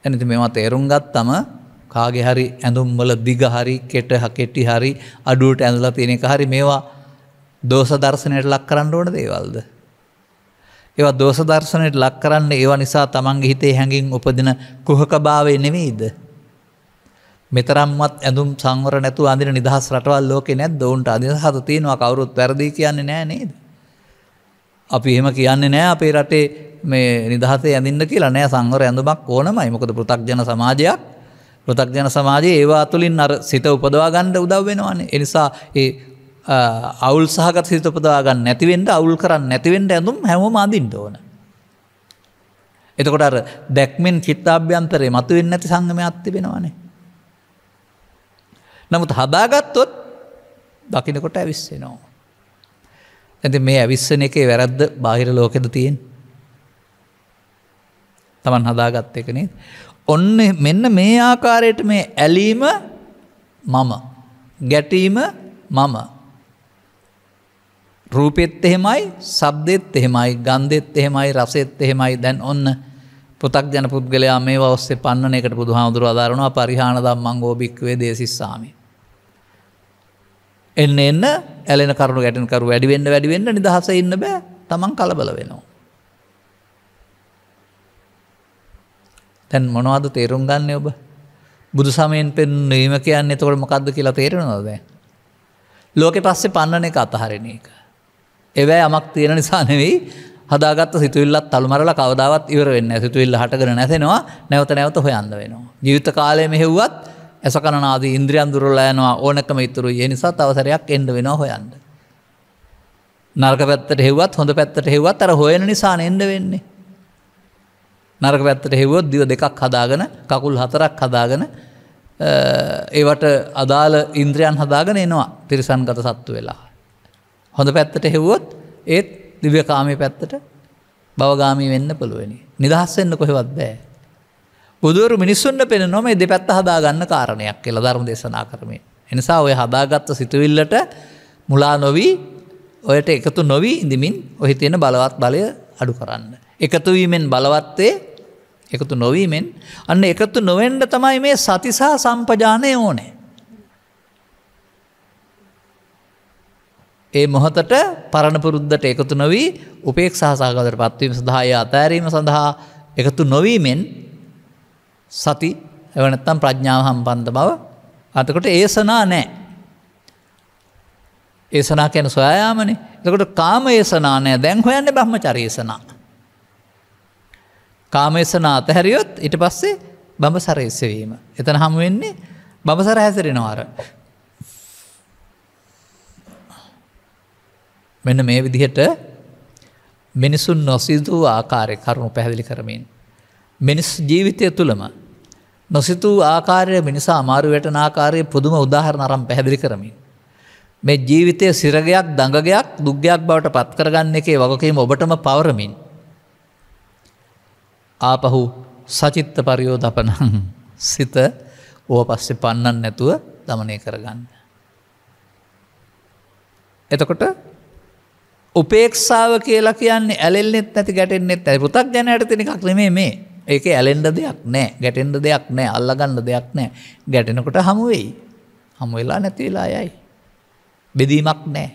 එනිති මේවා තේරුම් ගත්තම කාගේ හරි ඇඳුම්වල දිග හරි කෙට හකෙටි හරි අඩුවට ඇඳලා තියෙනෙක හරි මේවා දෝස දර්ශනයට ලක් කරන්න ඕන දේවල්ද. ඒවා දෝස දර්ශනයට ලක් කරන්න ඒවා නිසා තමන්ගේ හිතේ හැඟින් උපදින කුහකභාවය නෙවෙයිද. මෙතරම්මත් ඇඳුම් සංවර නැතු අඳන නිදහස් රටවල් ලෝක නැත් ඔවුන්ට අදි හත තියෙනවා කවරුත් වැරදි කියන්නේ නෑ නේද. අපි එහෙම කියන්නේ නෑ අපේ රටේ මේ නිදහසේ ඇඳින්න කියලා නෑ සංවර ඇඳුමක් ඕනමයි මොකද පෘතක්ජන සමාජයක් ප්‍රතක්ජන සමාජයේ ඒවා තුළින් අර සිත උපදවා ගණ්ඩ උදව් වෙනවානේ එනිසා ඒ අවුල් සහගත සිත උපදවාගන්න නැතිවෙන්ට අවුල් කරන්න නැතිවෙන්ට ඇඳුම් හැම අදින්ට ඕන. එතකොට අර දැක්මෙන් චිත්තාභ්‍යන්තරේ මතුවෙන් නැති සංගම අත්තිබෙනවානේ. නමුත් හදාගත්තොත් දකිනකොට ඇවිස්සෙනවා. ඇති මේ ඇවිස්සන එකේ වැරද්ද බාහිර ලෝකෙද තියෙන්. තමන් හදාගත්ත එකනේ ඔන්න මෙන්න මේ ආකාරයට මේ ඇලීම මම ගැටීම මම රූපෙත් එහෙමයි සබ්දෙත් එහෙමයි ගන්දෙත් එහෙමයි රසෙත් එහෙමයි දැන් ඔන්න පොතක් ජන පුද්ගලයා මේ ඔස්සේ පන්න එකට බුදු හාමුදුරුව අදාරනවා පරිහාන දම්මං ගෝභික්වේ දේශිස්සාමි. එන්න එන්න ඇලෙන කරුණු ගැටන්කරු වැඩිවෙන්න වැඩිවෙන්න නිදහස ඉන්න බෑ තමන් කලබල වෙනවා. තැන් මොනවද තේරුම් ගන්න ඔබ බුදු සමයෙන් පෙන්නීම කියන්න එතකොට මොකක්ද කියලා තේරෙනවද. ලෝකෙ පස්සේ පන්නන එක අතහරණ එක. එවැයි යමක් තියෙන නිසානෙවෙයි හදාගත් සිතුවිල්ලත් තල්මරල කවදාවත් ඉවර වෙන්න සිතුවිල්ල හටකර නැසෙනවා නැවත නැවත හොයන්ද වෙනවා. ජීවිත කාලය මෙහෙව්වත් ඇසකනාද ඉන්ද්‍රියන් දුරලෑනවා ඕනකම ඉතුරු ඒ නිසා අවසරයක් එන්ඩ වෙන හොයන්ද. නර්ක පැත්තට හෙවත් හොඳ පැත්තට හෙවත් අර හොයන නිසාන එන්ඩ වෙන්නේ. නරක පැත්තට හෙවොත් දිව දෙකක් හදාගෙන කකුල් හතරක් හදාගෙන ඒවට අදාළ ඉන්ද්‍රයන් හදාගෙන එනවා තිරිසන් ගත සත්තු වෙලා. හොඳ පැත්තට හෙව්වොත් ඒත් දිව්‍යකාමී පැත්තට බවගාමී වෙන්න පුළුවනි. නිදහස්සෙන්න්න කොහෙවත් බෑ. බුදුවරු මිනිස්සුන්ට පෙන නොම දෙ පැත්ත හදාගන්න කාරණයක් කියල ධර්ම දේශනා කරමේ. එනිසා ඔය හදාගත්ත සිතුවිල්ලට මුලා නොවී ඔයට එකතු නොවී ඉඳමින් ඔහි තියෙන බලවත් බලය අඩු කරන්න. එකතුවීමෙන් බලවත්වේ එකතු නොවීමෙන් අන්න එකතු නොවෙන්ඩ තමයි මේ සතිසා සම්පජානය ඕනේ. ඒ මොහතට පරණපුරුද්ධට එකතු නොවී උපේක් සහසාගතර පත්වීම සඳහාය අතෑරීම සඳහා එකතු නොවීමෙන් සති එවනත්තම් ප්‍රඥාව හම්පන්ද බව අතකොට ඒසනා නෑ. ඒසනා කැන සොයායාමනේ එකට කාම ඒසනා නෑ දැන් හොයන්න බහම චරේසනා. කාමේසන අතහැරියොත් ඉට පස්සේ බඹසර එස්සවීම. එතන හමුවෙන්නේ බබසර හැසිරෙනවාර. මෙන්න මේ විදිහට මිනිසුන් නොසිදූ ආකාරය කරුණු පැහැදිලි කරමින්. මිනිස් ජීවිතය තුළම නොසිතූ ආකාරය මිනිසා අමාරු වැටන ආකාරය පුදුම උදාහරණ අරම් පැහැදිලි කරමින්. මේ ජීවිතය සිරගයක් දඟගයක් දුග්‍යයක් බවට පත්කරගන්න එකේ වගකීම ඔබටම පවරමින්. ආපහු සචිත්ත පරියෝධපනං සිත ඕ පස්සෙ පන්නන් නැතුව දමනය කරගන්න. එතකොට උපේක්ෂාව කියලා කියන්නේ ඇලෙල්ෙත් නැති ගැටෙන්නෙත් ඇයි පුතක් ගැන ඇතින කක්ලමේ මේ ඒක ඇලෙන්ඩ දෙයක් නෑ ගැටෙන්ඩ දෙයක් නෑ අල්ලගන්න දෙයක් නෑ ගැටෙනකොට හමුවෙයි හමුවෙලා නැතිවෙලා යයි. බෙදීමක් නෑ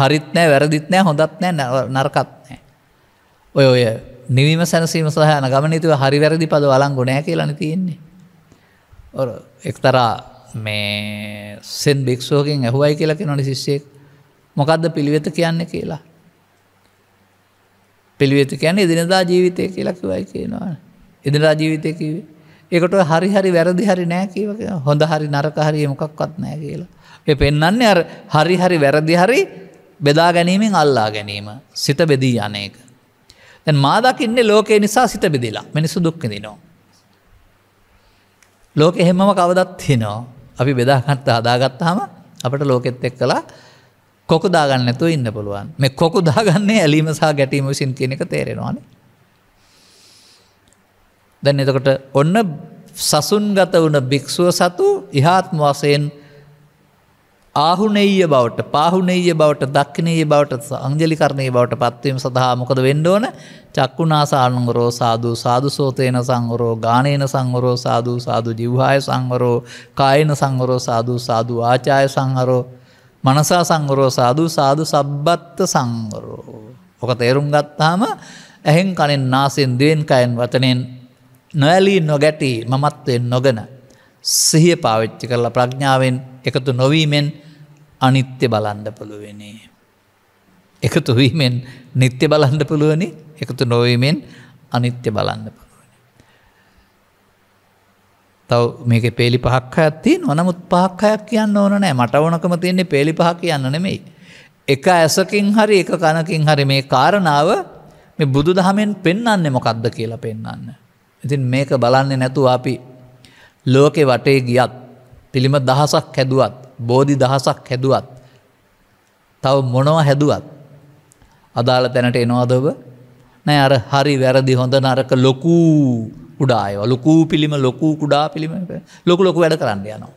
හරිත් නෑ වැරදිත් නෑ හොඳත් නෑ නරකත් නෑ. ඔය ඔය නිවීම සැනසීම සහයන ගමනතුව හරි වැරදි පද වලංගොනෑ කියලන තියෙන්නේ. එක්තරා මේ සෙන් භික්ෂෝකින් ඇහුවයි කියලක නොන ශිෂ්‍යයෙක් මොකක්ද පිළිවෙත කියන්න කියලා. පිළිවෙත කියන්නේ එදිනදා ජීවිතය කියලකිවයි කියනවා. එදිනදා ජීවිතය කිවේ. එකට හරි හරි වැරදි හරි නෑකීවක හොඳ හරි නරක හරිය මොකක්වත් නෑ කියලා. එ පෙන්න්නන්නේ හරි හරි වැරදි හරි බෙදා ගැනීමෙන් අල්ලා ගැනීම සිත බෙදී යන එක. දැන් මාදකින්නේ ලෝකයේ නිසා සිත බෙදලා මිනිසු දුක්කදිනවා. ලෝක එහෙමම කවදත් හිනෝ අපි බෙදාකත්ත හදාගත්තාම අපට ලෝකෙත් එක් කලා කොකු දාගන්න ඇතු ඉන්න පුළුවන් මේ කොකු දාගන්නේ ඇලීම සහ ගැටීම විසින් කියන එක තේරෙනවාන දැන් එතකොට ඔන්න සසුන්ගත වන භික්‍ෂුව සතු ඉහාත්ම වසයෙන් ආහුනෙය බවට පාහුනෙය බවට දක්කිනය බවට අංජලිකරණය බවට පත්වීම සඳහා මොකද වෙන්ඩෝන චක්කුණා සානුගරෝ සාධූ සාදු සෝතයන සංගරෝ ගානයන සංගරෝ සාධූ සාදු ජිව්හාය සංගරෝ කායන සංගරෝ සාධූ සාධූ ආචාය සංහරෝ මනසා සංගරෝ සාධූ සාධු සබ්බත්ත සංගරෝ. ඕක තේරුම් ගත්තාම ඇහෙන් කණෙන් නාසෙන් දෙවෙන් කයෙන් වතනෙන් නොඇලී නොගැටී මමත්වෙන් නොගෙන සිහිය පාවිච්චි කරලා ප්‍රඥාවෙන් එකතු නොවීමෙන් අනිත්‍ය බලන්ඩ පුළුවනේ. එකතු වීමෙන් නිත්‍ය බලන්ඩ පුළුවනි එකතු නොවීමෙන් අනිත්‍ය බලන්න පුළුවන. තව මේක පේලි පහක් ඇත්ති නොනමුත් පහක්කයක් කියන්න ඕන නෑ මට ඕනකම තියන්නේ පේලි පහ කියන්න නෙමෙයි. එක ඇසකින් හරි එක කණකින් හරි මේ කාරණාව මේ බුදු දහමෙන් පෙන්න්නේ මොකක්ද කියලා පෙන්න්න. ඉතින් මේක බලන්නේ නැතු අපි ලෝකෙ වටේ ගියත් පිළිම දහසක් හැදුවත් බෝධි දහසක් හැදුවත් තව මොනව හැදුවත් අදාළ තැනට එනවාදව නෑ අර හරි වැරදි හොඳ නරක ලොකූ කුඩාය ලොකූ පිළිම ලොකූ කුඩා පිළිම ලොකු ලොකු වැඩ කරන්න යනවා.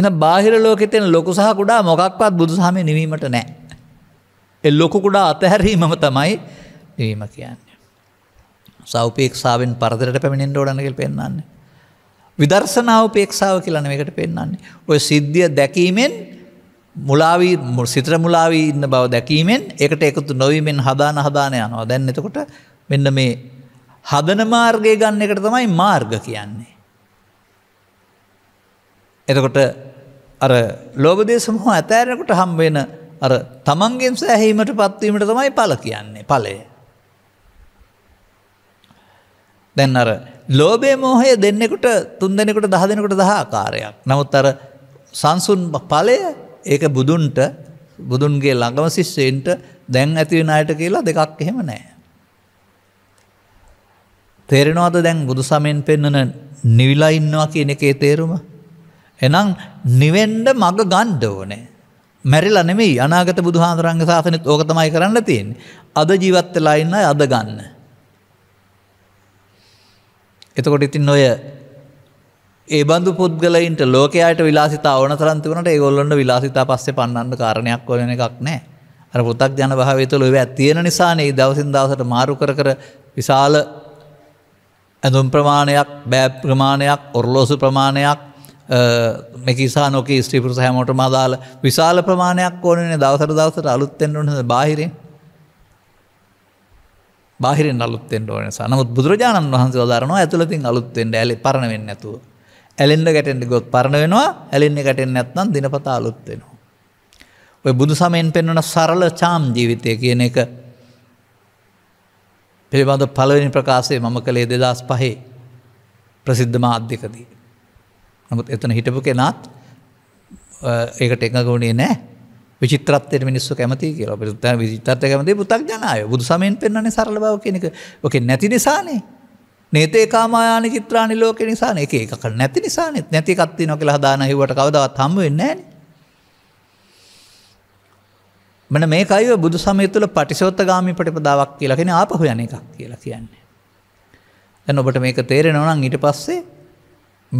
එන බාහිර ලෝකෙතෙන් ලොකු සහ කුඩා මොකක්වත් බුදුසාමය නිවීමට නෑ. එ ලොකු කුඩා අතහැරීමම තමයි නිවීම කියන්නේ. සෞපේක්ෂාවෙන් පරදරට පැමිණෙන්ට ඕඩනකල් පෙන්න්නන්නේ. විදර්ශනාව පේක්ෂාව කියලන එකට පෙන්න්නන්නේ. ඔය සිද්ධිය දැකීමෙන් මුලාවී සිත්‍ර මුලාවී ඉන්න බව දැකීමෙන් එකට එකතු නොවීමෙන් හදාන හදානය යනවා දැන් එතකොට මෙන්න මේ හදන මාර්ගය ගන්න එකට තමයි මාර්ග කියන්නේ. එතකොට අර ලෝබදේශමහ ඇතෑරෙනකට හම්බෙන අර තමන්ගෙන් සෑහීමට පත්වීමට තමයි පල කියන්නේ පලේ. දැන් අර ලෝබේ මෝහය දෙන්නෙකුට තුන් දෙනෙකුට දහ දෙනකුට දහ ආකාරයක්. නමුත් අර සංසුන් පලය ඒක බුදුන්ට බුදුන්ගේ ළඟම ශිෂ්‍යයන්ට දැන් ඇතිවෙන අයට කියලා දෙකක් එහෙම නෑ. තේරෙනවාද දැන් බුදු සමයෙන් පෙන්නන නිවිලා ඉන්නවා කියන එකේ තේරුම. එනම් නිවෙන්ඩ මග ගණ්ඩ ඕනේ. මැරිල නෙමේ අනාගත බුදුහාන්තරංග සාසනත් ඕක තමයි කරන්න තියෙන්. අද ජීවත්වෙලා ඉන්න අද ගන්න. එතකොට ඉතින් නොය ඒ බඳු පුද්ගලයින්ට ලෝකයායට විලාසිතා ඕන තරන්තිවනට ඒගොල්ලොන්න විලාසිතා පස්සේ පන්නන්න කාරණයක් කොලන එකක් නෑ අර පුතක් ජන භාවතල ඔව ඇතියෙන නිසානේ දවසින් දවසට මාරු කර කර විශාල ඇඳුම් ප්‍රමාණයක් බෑ ප්‍රමාණයක් ඔරලෝසු ප්‍රමාණයක් මෙකිසා නොක ස්ත්‍රීපුරු සෑමෝට මදාල විශාල ප්‍රමාණයක් ඕනන දවසර දවසට අලුත්තෙන්ට බාහිරෙන් බාහිරෙන් අලුත්තෙන් ඕන නිසා නමුත් බුදුරජාණන් වහන්සේ වදාරනවා ඇතුළතින් අලුත්තෙන්ට ඇලි පරණ වෙන්නේ නැතුව. ඇලෙන්න ගැටෙන්න ගොත් පරණ වෙනවා ඇලෙන්න ගැටෙන්න නැත්නම් දිනපතා අලුත් වෙනවා. ඔය බුදු සමයෙන් පෙන්වන සරල චාම් ජීවිතය කියන එක පිළිබඳ පළවෙනි ප්‍රකාශය මම කළේ දෙදස් පහේ ප්‍රසිද්ධ මාධ්‍යකදී. නමුත් එතන හිටපු කෙනත් ඒකට එකගුණේ නෑ විචිත්‍රත්වයට මිනිස්සු කැමති කියලා පිත විචිතත්ව කැමති පුතක් ජනය බුදු සමයෙන් පෙන්න්නේ සරල බව කෙනෙක ඕක නැති නිසානේ නේතේ කාමයාන චිත්‍රානි ලෝක නිසාන එක එකක නැති නිසානෙත් නැතිකත්ති නො කියලා දාන හිවට කවදවත් හම්ම වෙන්නේ මන මේකයි බුදු සමය තුළ පටිසෝත්ත ගාමි පටිපදාවක් කියලකෙන ආපහු යන එකක් කියලා කියන්නේ. දැන් ඔබට මේක තේරෙන නම් ඊට පස්සේ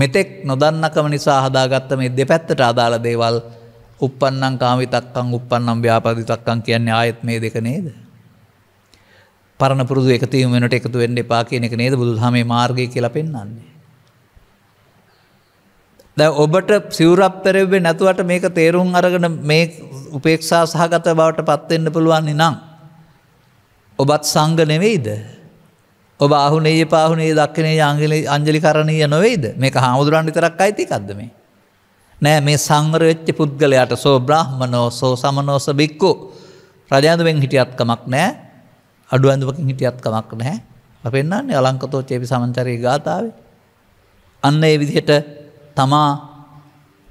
මෙතෙක් නොදන්නකම නිසා හදාගත්ත මේ දෙපැත්තට අදාළ දේවල් uppannං කාමි තක්කං uppannම් ව්‍යාපදි තක්කං කියන්නේ ආයත් මේ දෙක නේද. පරණ පුරුදු එකතිීම වෙනට එකතු වෙන්න එපා කියන එක නේද බුදු හමේ මාර්ගය කියල පෙන්න්නන්නේ. දැ ඔබට සිවරප්තරෙබ්බේ නැතුවට මේක තේරුම් අරගෙන මේ උපේක්ෂා සහගත බවට පත්වෙන්න පුළුවන්නේ නම්. ඔබත් සංග නෙවෙයිද. ඔබ අහුනේ පාහුනේ දක්කනේ අංගලි අංජලි කරණීය නොවෙයිද මේක හාමුදුරන් විතරක් අයිතිකක්ද මේ. නෑ මේ සංවරවෙච්ච පුද්ගලයාට සෝ බ්‍රහ්මනෝ සෝ සමනෝස බික්කු රජාඳුවෙන් හිටියත්කමක් නෑ අඩු ඇඳුවකින් හිටියත්කමක් නැහැ පෙන්න්නන්නේ අලංකතෝ චේපි සමංචරය ගාථාව අන්න ඒ විදිහට තමා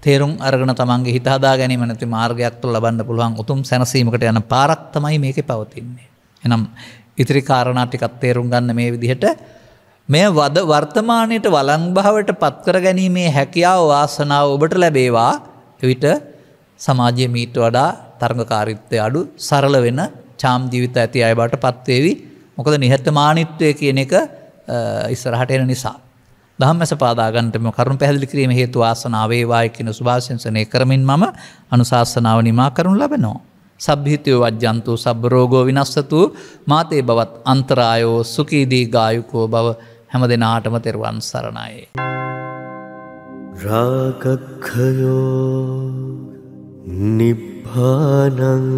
තේරුම් අරගෙන තමන්ගේ හිතාදා ගැනීම නැති මාර්ගයක් තුළ ලබන්න පුළුවන් උතුම් සැනසීමකට යන පාරක් තමයි මේක පවතින්නේ. එනම් ඉතිරි කාරණාටිකත් තේරුම් ගන්න මේ විදිහට මෙය වද වර්තමානයට වලංභාවට පත්කර ගැනීමේ හැකියාව වාසනාව ඔබට ලැබේවා එවිට සමාජය මීට වඩා තර්ගකාරිත්වය අඩු සරල වෙන චාම් ජීවිත ඇති අයබට පත්වේවි මොකද නිහත්තමානිත්වය කියන එක ඉස්සරහට එන නිසා. දහමස පාදාගන්ටම කරුණු පැහදිලි කිරීම හේතු වාසනාවේවා කියන සුභාශංසනය කරමින් මම අනුශාසනාව නිමා කරනු ලබනෝ. සබ්හිතය වජ්‍යන්තු සබ්‍රෝගෝ විනස්සතු මාතේ බවත් අන්තරායෝ සුකීදී ගායුකෝ බව හැම දෙනාටම තෙරුවන් සරණයි. රාගක්හයෝ නිබ්භානං